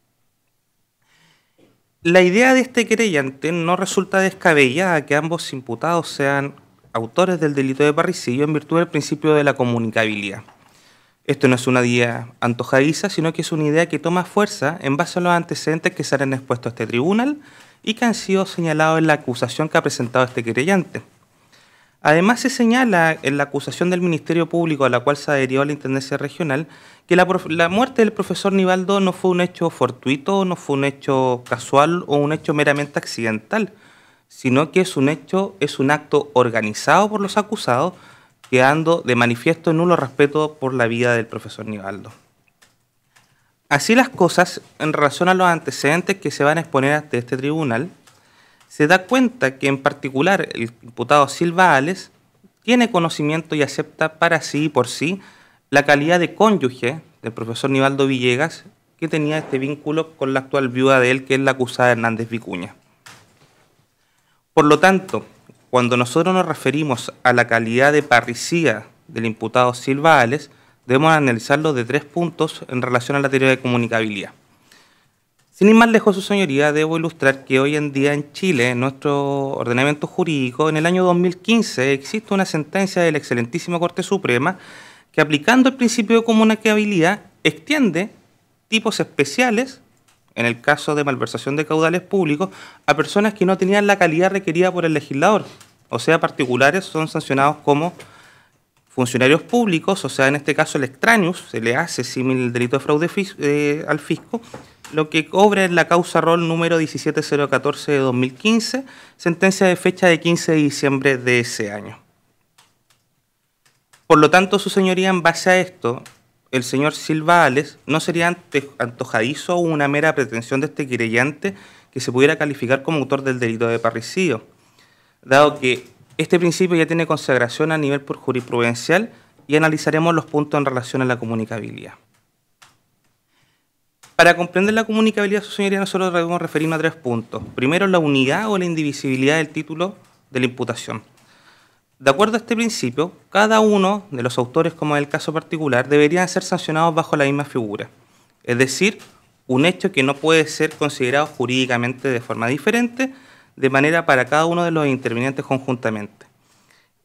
La idea de este creyente no resulta descabellada que ambos imputados sean autores del delito de parricidio en virtud del principio de la comunicabilidad. Esto no es una idea antojadiza, sino que es una idea que toma fuerza en base a los antecedentes que se han expuesto a este tribunal y que han sido señalados en la acusación que ha presentado este querellante. Además, se señala en la acusación del Ministerio Público a la cual se adherió la Intendencia Regional que la, la, muerte del profesor Nivaldo no fue un hecho fortuito, no fue un hecho casual o un hecho meramente accidental, sino que es un hecho, es un acto organizado por los acusados, quedando de manifiesto nulo respeto por la vida del profesor Nivaldo. Así las cosas, en relación a los antecedentes que se van a exponer ante este tribunal, se da cuenta que en particular el diputado Silva Ales tiene conocimiento y acepta para sí y por sí la calidad de cónyuge del profesor Nivaldo Villegas, que tenía este vínculo con la actual viuda de él, que es la acusada Hernández Vicuña. Por lo tanto, cuando nosotros nos referimos a la calidad de parricida del imputado Silva Ales, debemos analizarlo de tres puntos en relación a la teoría de comunicabilidad. Sin ir más lejos, su señoría, debo ilustrar que hoy en día en Chile, en nuestro ordenamiento jurídico, en el año 2015 existe una sentencia de la excelentísima Corte Suprema que aplicando el principio de comunicabilidad extiende tipos especiales en el caso de malversación de caudales públicos, a personas que no tenían la calidad requerida por el legislador. O sea, particulares son sancionados como funcionarios públicos, o sea, en este caso el extraño se le hace similar el delito de fraude eh, al fisco, lo que cobra es la causa rol número 17014 de 2015, sentencia de fecha de 15 de diciembre de ese año. Por lo tanto, su señoría, en base a esto, el señor Silva Ales, ¿no sería antojadizo antojadizo una mera pretensión de este querellante que se pudiera calificar como autor del delito de parricidio? Dado que este principio ya tiene consagración a nivel por jurisprudencial y analizaremos los puntos en relación a la comunicabilidad. Para comprender la comunicabilidad, su señoría, nosotros debemos referirnos a tres puntos. Primero, la unidad o la indivisibilidad del título de la imputación. De acuerdo a este principio, cada uno de los autores, como en el caso particular, deberían ser sancionados bajo la misma figura, es decir, un hecho que no puede ser considerado jurídicamente de forma diferente, de manera para cada uno de los intervinientes conjuntamente.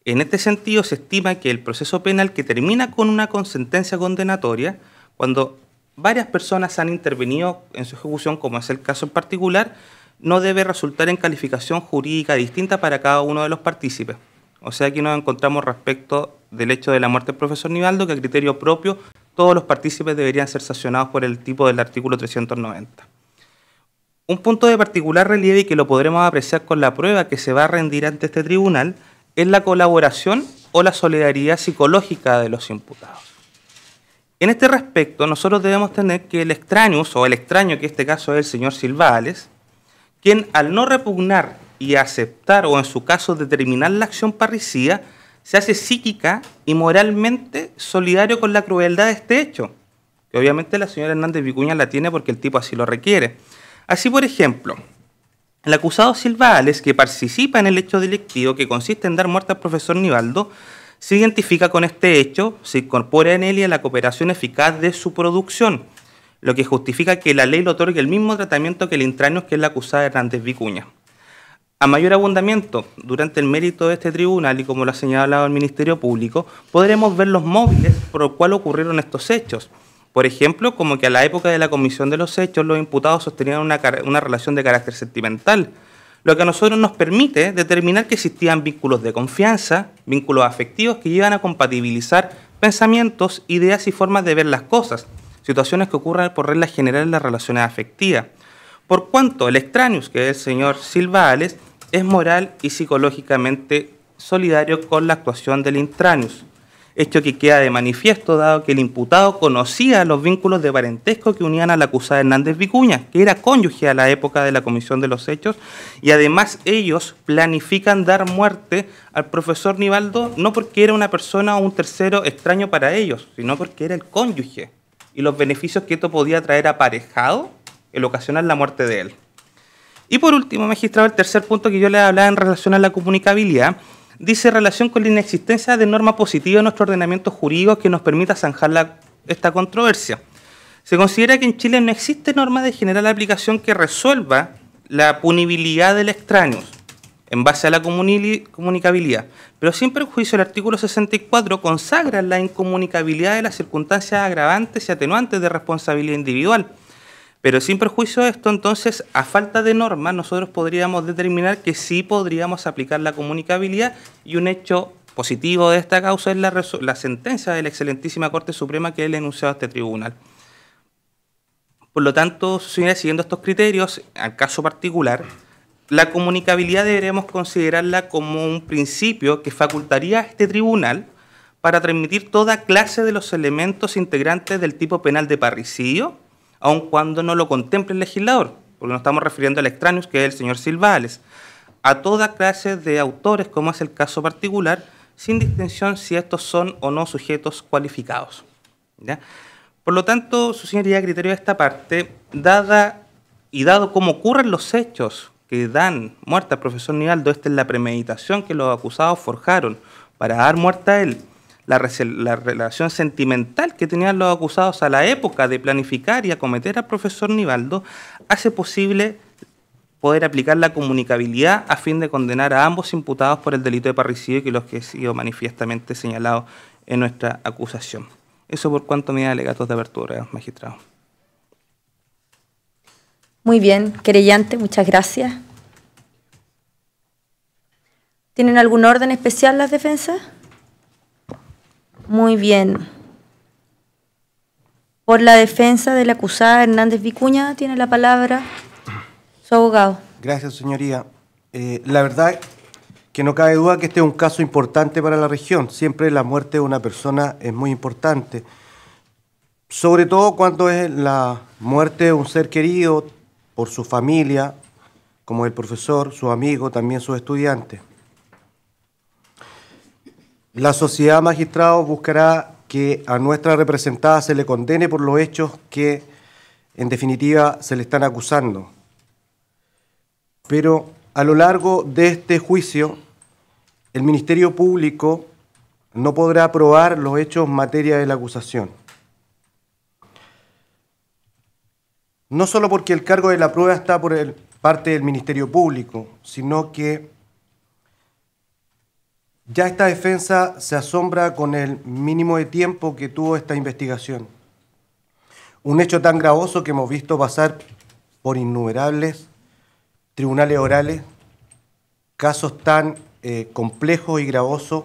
En este sentido, se estima que el proceso penal que termina con una sentencia condenatoria, cuando varias personas han intervenido en su ejecución, como es el caso en particular, no debe resultar en calificación jurídica distinta para cada uno de los partícipes. O sea, aquí nos encontramos respecto del hecho de la muerte del profesor Nivaldo, que a criterio propio todos los partícipes deberían ser sancionados por el tipo del artículo 390. Un punto de particular relieve y que lo podremos apreciar con la prueba que se va a rendir ante este tribunal es la colaboración o la solidaridad psicológica de los imputados. En este respecto, nosotros debemos tener que el extraño, o el extraño que este caso es el señor Silvales, quien al no repugnar y aceptar o en su caso determinar la acción parricida, se hace psíquica y moralmente solidario con la crueldad de este hecho, que obviamente la señora Hernández Vicuña la tiene porque el tipo así lo requiere. Así, por ejemplo, el acusado Silva que participa en el hecho delictivo que consiste en dar muerte al profesor Nivaldo, se identifica con este hecho, se incorpora en él y a la cooperación eficaz de su producción, lo que justifica que la ley le otorgue el mismo tratamiento que el intraño que es la acusada Hernández Vicuña. A mayor abundamiento durante el mérito de este tribunal y como lo ha señalado el Ministerio Público, podremos ver los móviles por los cuales ocurrieron estos hechos. Por ejemplo, como que a la época de la comisión de los hechos los imputados sostenían una, relación de carácter sentimental, lo que a nosotros nos permite determinar que existían vínculos de confianza, vínculos afectivos que llevan a compatibilizar pensamientos, ideas y formas de ver las cosas, situaciones que ocurren por regla general en las relaciones afectivas por cuanto el extraños que es el señor Silva Silvales, es moral y psicológicamente solidario con la actuación del intranius, hecho que queda de manifiesto dado que el imputado conocía los vínculos de parentesco que unían a la acusada Hernández Vicuña, que era cónyuge a la época de la comisión de los hechos, y además ellos planifican dar muerte al profesor Nivaldo no porque era una persona o un tercero extraño para ellos, sino porque era el cónyuge y los beneficios que esto podía traer aparejado el ocasionar la muerte de él. Y por último, magistrado, el tercer punto que yo le hablaba en relación a la comunicabilidad, dice relación con la inexistencia de norma positiva en nuestro ordenamiento jurídico que nos permita zanjar esta controversia. Se considera que en Chile no existe norma de general aplicación que resuelva la punibilidad del extraño en base a la comunicabilidad, pero sin perjuicio el artículo 64 consagra la incomunicabilidad de las circunstancias agravantes y atenuantes de responsabilidad individual pero sin perjuicio de esto, entonces, a falta de normas, nosotros podríamos determinar que sí podríamos aplicar la comunicabilidad y un hecho positivo de esta causa es la, sentencia de la excelentísima Corte Suprema que él ha enunciado a este tribunal. Por lo tanto, siguiendo estos criterios, al caso particular, la comunicabilidad deberíamos considerarla como un principio que facultaría a este tribunal para transmitir toda clase de los elementos integrantes del tipo penal de parricidio, aun cuando no lo contemple el legislador, porque nos estamos refiriendo al extraños, que es el señor Silvales, a toda clase de autores, como es el caso particular, sin distinción si estos son o no sujetos cualificados. Por lo tanto, su señoría, criterio de esta parte, dada y dado cómo ocurren los hechos que dan muerte al profesor Nivaldo, esta es la premeditación que los acusados forjaron para dar muerte a él, la, relación sentimental que tenían los acusados a la época de planificar y acometer al profesor Nivaldo, hace posible poder aplicar la comunicabilidad a fin de condenar a ambos imputados por el delito de parricidio que los que han sido manifiestamente señalados en nuestra acusación. Eso por cuanto me da alegatos de apertura, magistrado. Muy bien, querellante, muchas gracias. ¿Tienen algún orden especial las defensas? Muy bien. Por la defensa de la acusada Hernández Vicuña tiene la palabra su abogado. Gracias, señoría. Eh, la verdad que no cabe duda que este es un caso importante para la región. Siempre la muerte de una persona es muy importante. Sobre todo cuando es la muerte de un ser querido por su familia, como el profesor, su amigo, también sus estudiante. La sociedad magistrado buscará que a nuestra representada se le condene por los hechos que en definitiva se le están acusando. Pero a lo largo de este juicio, el Ministerio Público no podrá probar los hechos en materia de la acusación. No solo porque el cargo de la prueba está por parte del Ministerio Público, sino que ya esta defensa se asombra con el mínimo de tiempo que tuvo esta investigación. Un hecho tan gravoso que hemos visto pasar por innumerables tribunales orales, casos tan eh, complejos y gravosos,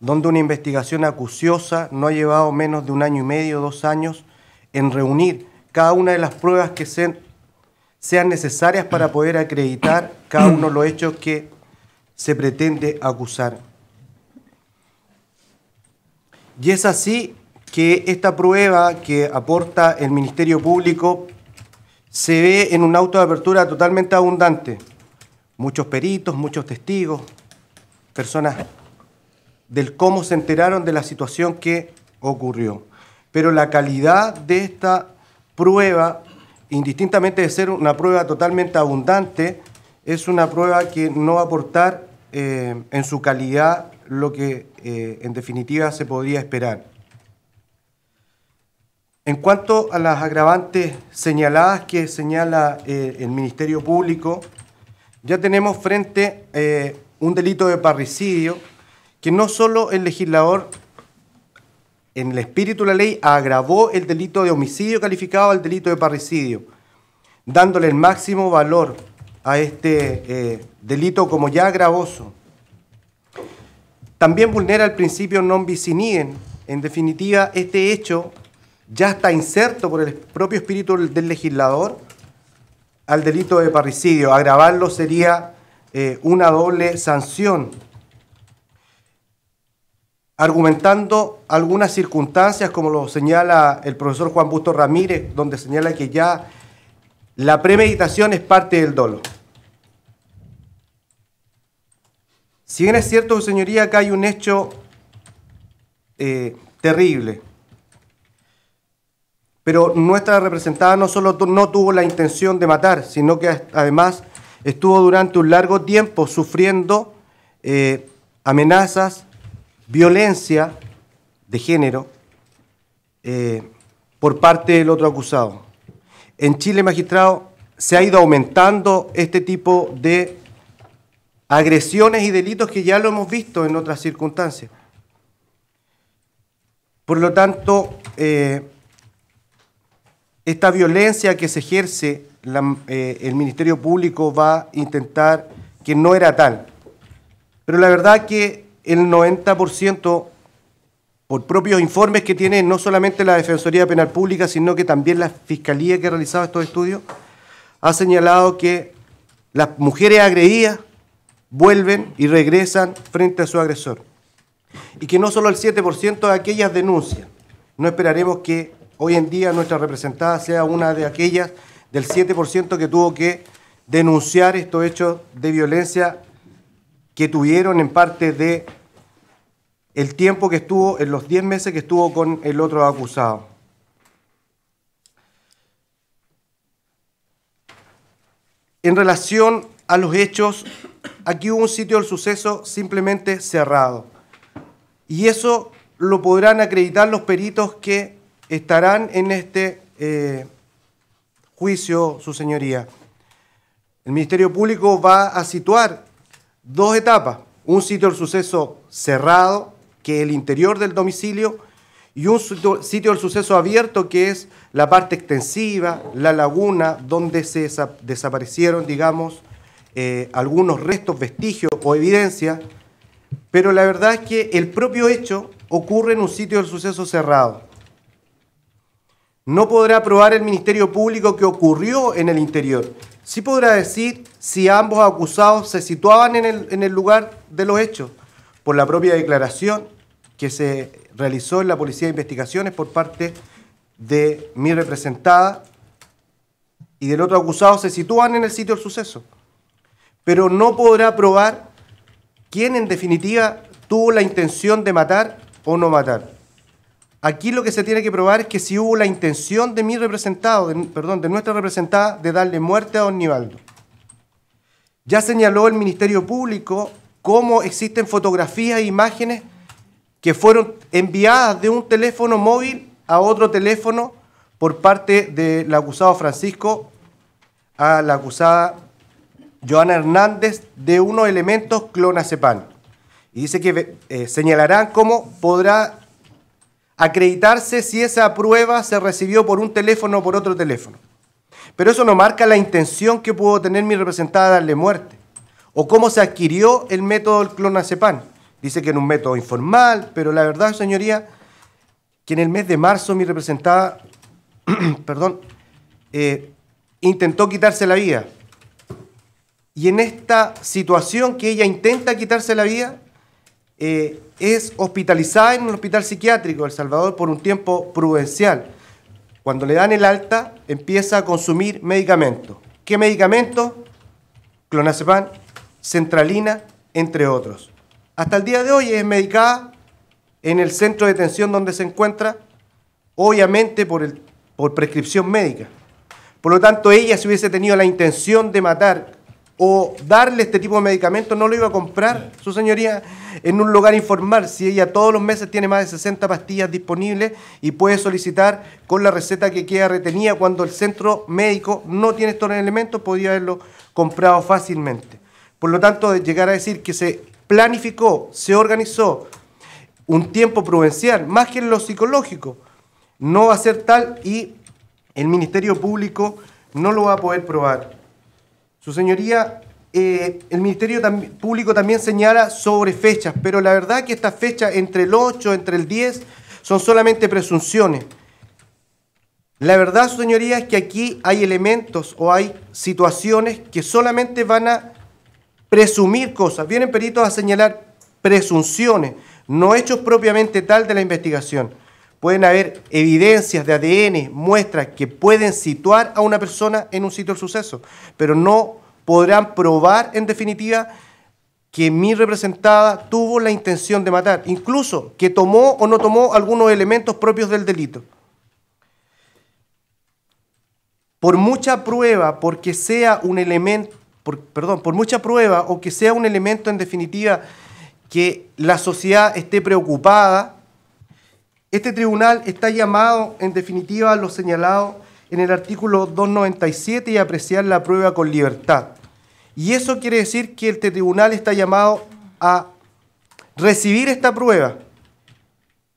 donde una investigación acuciosa no ha llevado menos de un año y medio, dos años, en reunir cada una de las pruebas que sean necesarias para poder acreditar cada uno de los hechos que se pretende acusar. Y es así que esta prueba que aporta el Ministerio Público se ve en un auto de apertura totalmente abundante. Muchos peritos, muchos testigos, personas del cómo se enteraron de la situación que ocurrió. Pero la calidad de esta prueba, indistintamente de ser una prueba totalmente abundante, es una prueba que no va a aportar eh, en su calidad lo que eh, en definitiva se podría esperar. En cuanto a las agravantes señaladas que señala eh, el Ministerio Público, ya tenemos frente eh, un delito de parricidio que no solo el legislador en el espíritu de la ley agravó el delito de homicidio calificado al delito de parricidio, dándole el máximo valor a este delito como ya gravoso. También vulnera el principio non bis in En definitiva, este hecho ya está inserto por el propio espíritu del legislador al delito de parricidio. Agravarlo sería eh, una doble sanción. Argumentando algunas circunstancias, como lo señala el profesor Juan Busto Ramírez, donde señala que ya la premeditación es parte del dolo. Si bien es cierto, señoría, que hay un hecho eh, terrible. Pero nuestra representada no solo no tuvo la intención de matar, sino que además estuvo durante un largo tiempo sufriendo eh, amenazas, violencia de género eh, por parte del otro acusado. En Chile, magistrado, se ha ido aumentando este tipo de agresiones y delitos que ya lo hemos visto en otras circunstancias. Por lo tanto, eh, esta violencia que se ejerce, eh, el Ministerio Público va a intentar que no era tal. Pero la verdad que el 90%, por propios informes que tiene no solamente la Defensoría Penal Pública, sino que también la Fiscalía que ha realizado estos estudios, ha señalado que las mujeres agredidas vuelven y regresan frente a su agresor. Y que no solo el 7% de aquellas denuncian. No esperaremos que hoy en día nuestra representada sea una de aquellas del 7% que tuvo que denunciar estos hechos de violencia que tuvieron en parte de el tiempo que estuvo, en los 10 meses que estuvo con el otro acusado. En relación a los hechos, aquí hubo un sitio del suceso simplemente cerrado. Y eso lo podrán acreditar los peritos que estarán en este eh, juicio, su señoría. El Ministerio Público va a situar dos etapas, un sitio del suceso cerrado, que es el interior del domicilio, y un sitio del suceso abierto, que es la parte extensiva, la laguna, donde se desaparecieron, digamos, eh, algunos restos, vestigios o evidencias, pero la verdad es que el propio hecho ocurre en un sitio del suceso cerrado. No podrá probar el Ministerio Público que ocurrió en el interior. Sí podrá decir si ambos acusados se situaban en el, en el lugar de los hechos, por la propia declaración que se realizó en la Policía de Investigaciones por parte de mi representada y del otro acusado se sitúan en el sitio del suceso pero no podrá probar quién en definitiva tuvo la intención de matar o no matar. Aquí lo que se tiene que probar es que si hubo la intención de mi representado, perdón, de nuestra representada, de darle muerte a Don Nivaldo. Ya señaló el Ministerio Público cómo existen fotografías e imágenes que fueron enviadas de un teléfono móvil a otro teléfono por parte del acusado Francisco a la acusada Joana Hernández de unos elementos clonazepam. Y dice que eh, señalarán cómo podrá acreditarse si esa prueba se recibió por un teléfono o por otro teléfono. Pero eso no marca la intención que pudo tener mi representada de darle muerte o cómo se adquirió el método del clonazepam. Dice que en un método informal, pero la verdad, señoría, que en el mes de marzo mi representada, [CLEARS THROAT] perdón, eh, intentó quitarse la vida y en esta situación que ella intenta quitarse la vida, eh, es hospitalizada en un hospital psiquiátrico de El Salvador por un tiempo prudencial. Cuando le dan el alta, empieza a consumir medicamentos. ¿Qué medicamentos? Clonazepam, centralina, entre otros. Hasta el día de hoy es medicada en el centro de detención donde se encuentra, obviamente por, por prescripción médica. Por lo tanto, ella si hubiese tenido la intención de matar o darle este tipo de medicamento, no lo iba a comprar su señoría en un lugar informal, si ella todos los meses tiene más de 60 pastillas disponibles y puede solicitar con la receta que queda retenida cuando el centro médico no tiene estos elementos, podía haberlo comprado fácilmente. Por lo tanto, llegar a decir que se planificó, se organizó un tiempo prudencial, más que en lo psicológico, no va a ser tal y el Ministerio Público no lo va a poder probar. Su señoría, eh, el Ministerio Público también señala sobre fechas, pero la verdad que estas fechas entre el 8, entre el 10, son solamente presunciones. La verdad, su señoría, es que aquí hay elementos o hay situaciones que solamente van a presumir cosas. Vienen peritos a señalar presunciones, no hechos propiamente tal de la investigación pueden haber evidencias de ADN, muestras que pueden situar a una persona en un sitio del suceso, pero no podrán probar en definitiva que mi representada tuvo la intención de matar, incluso que tomó o no tomó algunos elementos propios del delito. Por mucha prueba, porque sea un elemento, perdón, por mucha prueba o que sea un elemento en definitiva que la sociedad esté preocupada, este tribunal está llamado, en definitiva, a lo señalado en el artículo 297 y apreciar la prueba con libertad. Y eso quiere decir que este tribunal está llamado a recibir esta prueba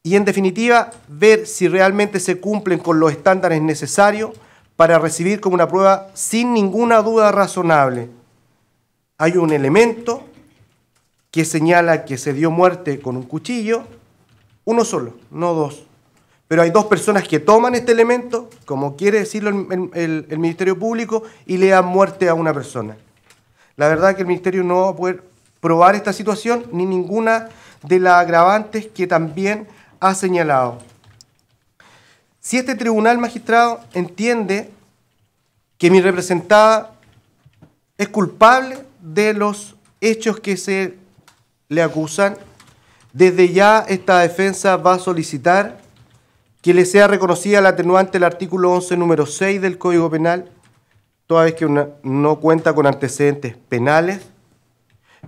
y, en definitiva, ver si realmente se cumplen con los estándares necesarios para recibir como una prueba sin ninguna duda razonable. Hay un elemento que señala que se dio muerte con un cuchillo, uno solo, no dos. Pero hay dos personas que toman este elemento, como quiere decirlo el, Ministerio Público, y le dan muerte a una persona. La verdad es que el Ministerio no va a poder probar esta situación ni ninguna de las agravantes que también ha señalado. Si este tribunal magistrado entiende que mi representada es culpable de los hechos que se le acusan desde ya esta defensa va a solicitar que le sea reconocida la atenuante del artículo 11, número 6 del Código Penal, toda vez que no cuenta con antecedentes penales.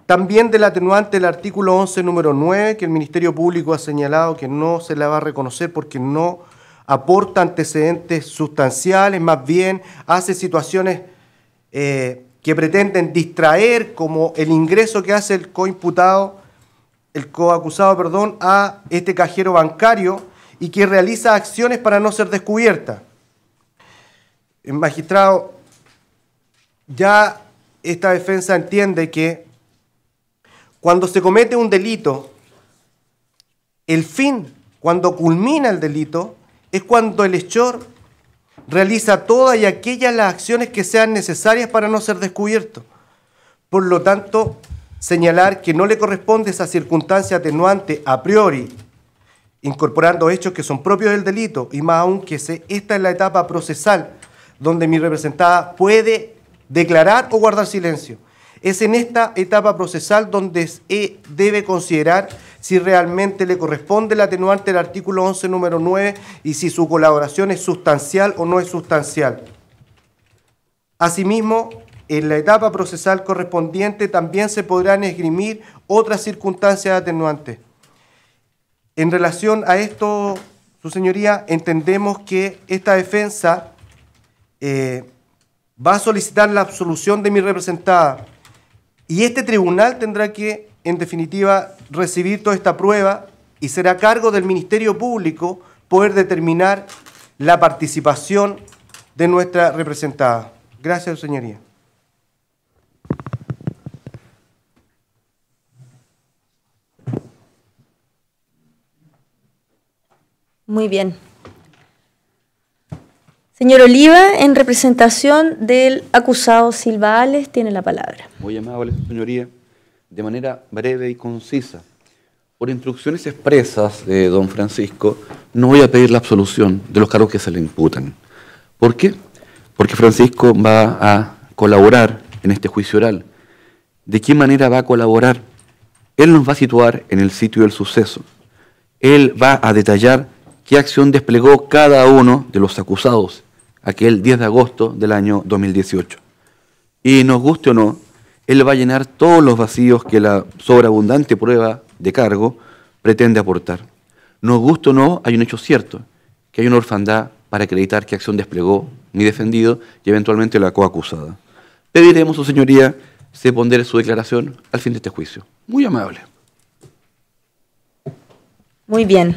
También del atenuante del artículo 11, número 9, que el Ministerio Público ha señalado que no se la va a reconocer porque no aporta antecedentes sustanciales, más bien hace situaciones eh, que pretenden distraer como el ingreso que hace el coimputado el coacusado, perdón, a este cajero bancario y que realiza acciones para no ser descubierta. El magistrado, ya esta defensa entiende que cuando se comete un delito, el fin, cuando culmina el delito, es cuando el hechor realiza todas y aquellas las acciones que sean necesarias para no ser descubierto. Por lo tanto, señalar que no le corresponde esa circunstancia atenuante a priori, incorporando hechos que son propios del delito y más aún que se, esta es la etapa procesal donde mi representada puede declarar o guardar silencio. Es en esta etapa procesal donde se eh, debe considerar si realmente le corresponde el atenuante del artículo 11, número 9, y si su colaboración es sustancial o no es sustancial. Asimismo, en la etapa procesal correspondiente también se podrán esgrimir otras circunstancias atenuantes. En relación a esto, su señoría, entendemos que esta defensa eh, va a solicitar la absolución de mi representada y este tribunal tendrá que, en definitiva, recibir toda esta prueba y será cargo del Ministerio Público poder determinar la participación de nuestra representada. Gracias, su señoría. Muy bien. Señor Oliva, en representación del acusado Silva Ales, tiene la palabra. Muy amable, señoría. De manera breve y concisa, por instrucciones expresas de don Francisco, no voy a pedir la absolución de los cargos que se le imputan. ¿Por qué? Porque Francisco va a colaborar en este juicio oral. ¿De qué manera va a colaborar? Él nos va a situar en el sitio del suceso. Él va a detallar qué acción desplegó cada uno de los acusados aquel 10 de agosto del año 2018. Y nos guste o no, él va a llenar todos los vacíos que la sobreabundante prueba de cargo pretende aportar. Nos guste o no, hay un hecho cierto, que hay una orfandad para acreditar qué acción desplegó mi defendido y eventualmente la coacusada. Pediremos, su señoría, se pondere su declaración al fin de este juicio. Muy amable. Muy bien.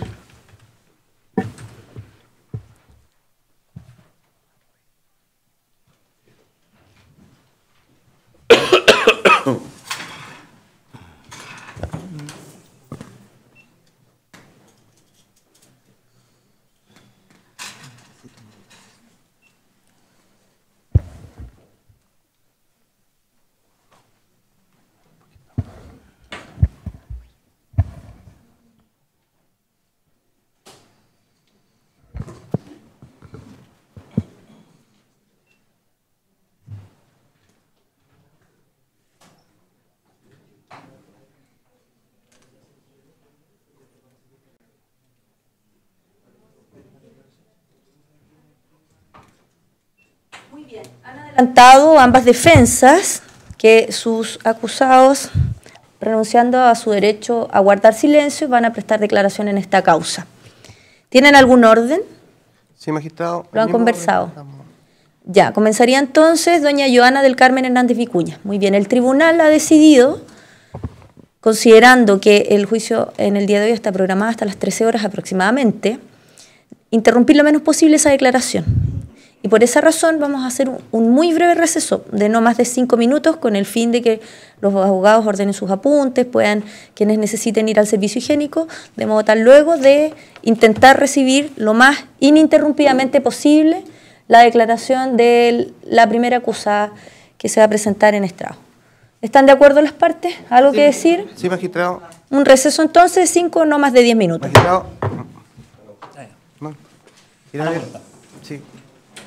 adelantado ambas defensas que sus acusados, renunciando a su derecho a guardar silencio, van a prestar declaración en esta causa. ¿Tienen algún orden? Sí, magistrado. Lo han conversado. Ya, comenzaría entonces doña Joana del Carmen Hernández Vicuña. Muy bien, el tribunal ha decidido, considerando que el juicio en el día de hoy está programado hasta las 13 horas aproximadamente, interrumpir lo menos posible esa declaración y por esa razón vamos a hacer un, muy breve receso de no más de cinco minutos con el fin de que los abogados ordenen sus apuntes, puedan quienes necesiten ir al servicio higiénico, de modo tal luego de intentar recibir lo más ininterrumpidamente posible la declaración de la primera acusada que se va a presentar en estrado. ¿Están de acuerdo las partes? ¿Algo que decir? Sí, magistrado. Un receso entonces, cinco, no más de diez minutos. Magistrado. Sí.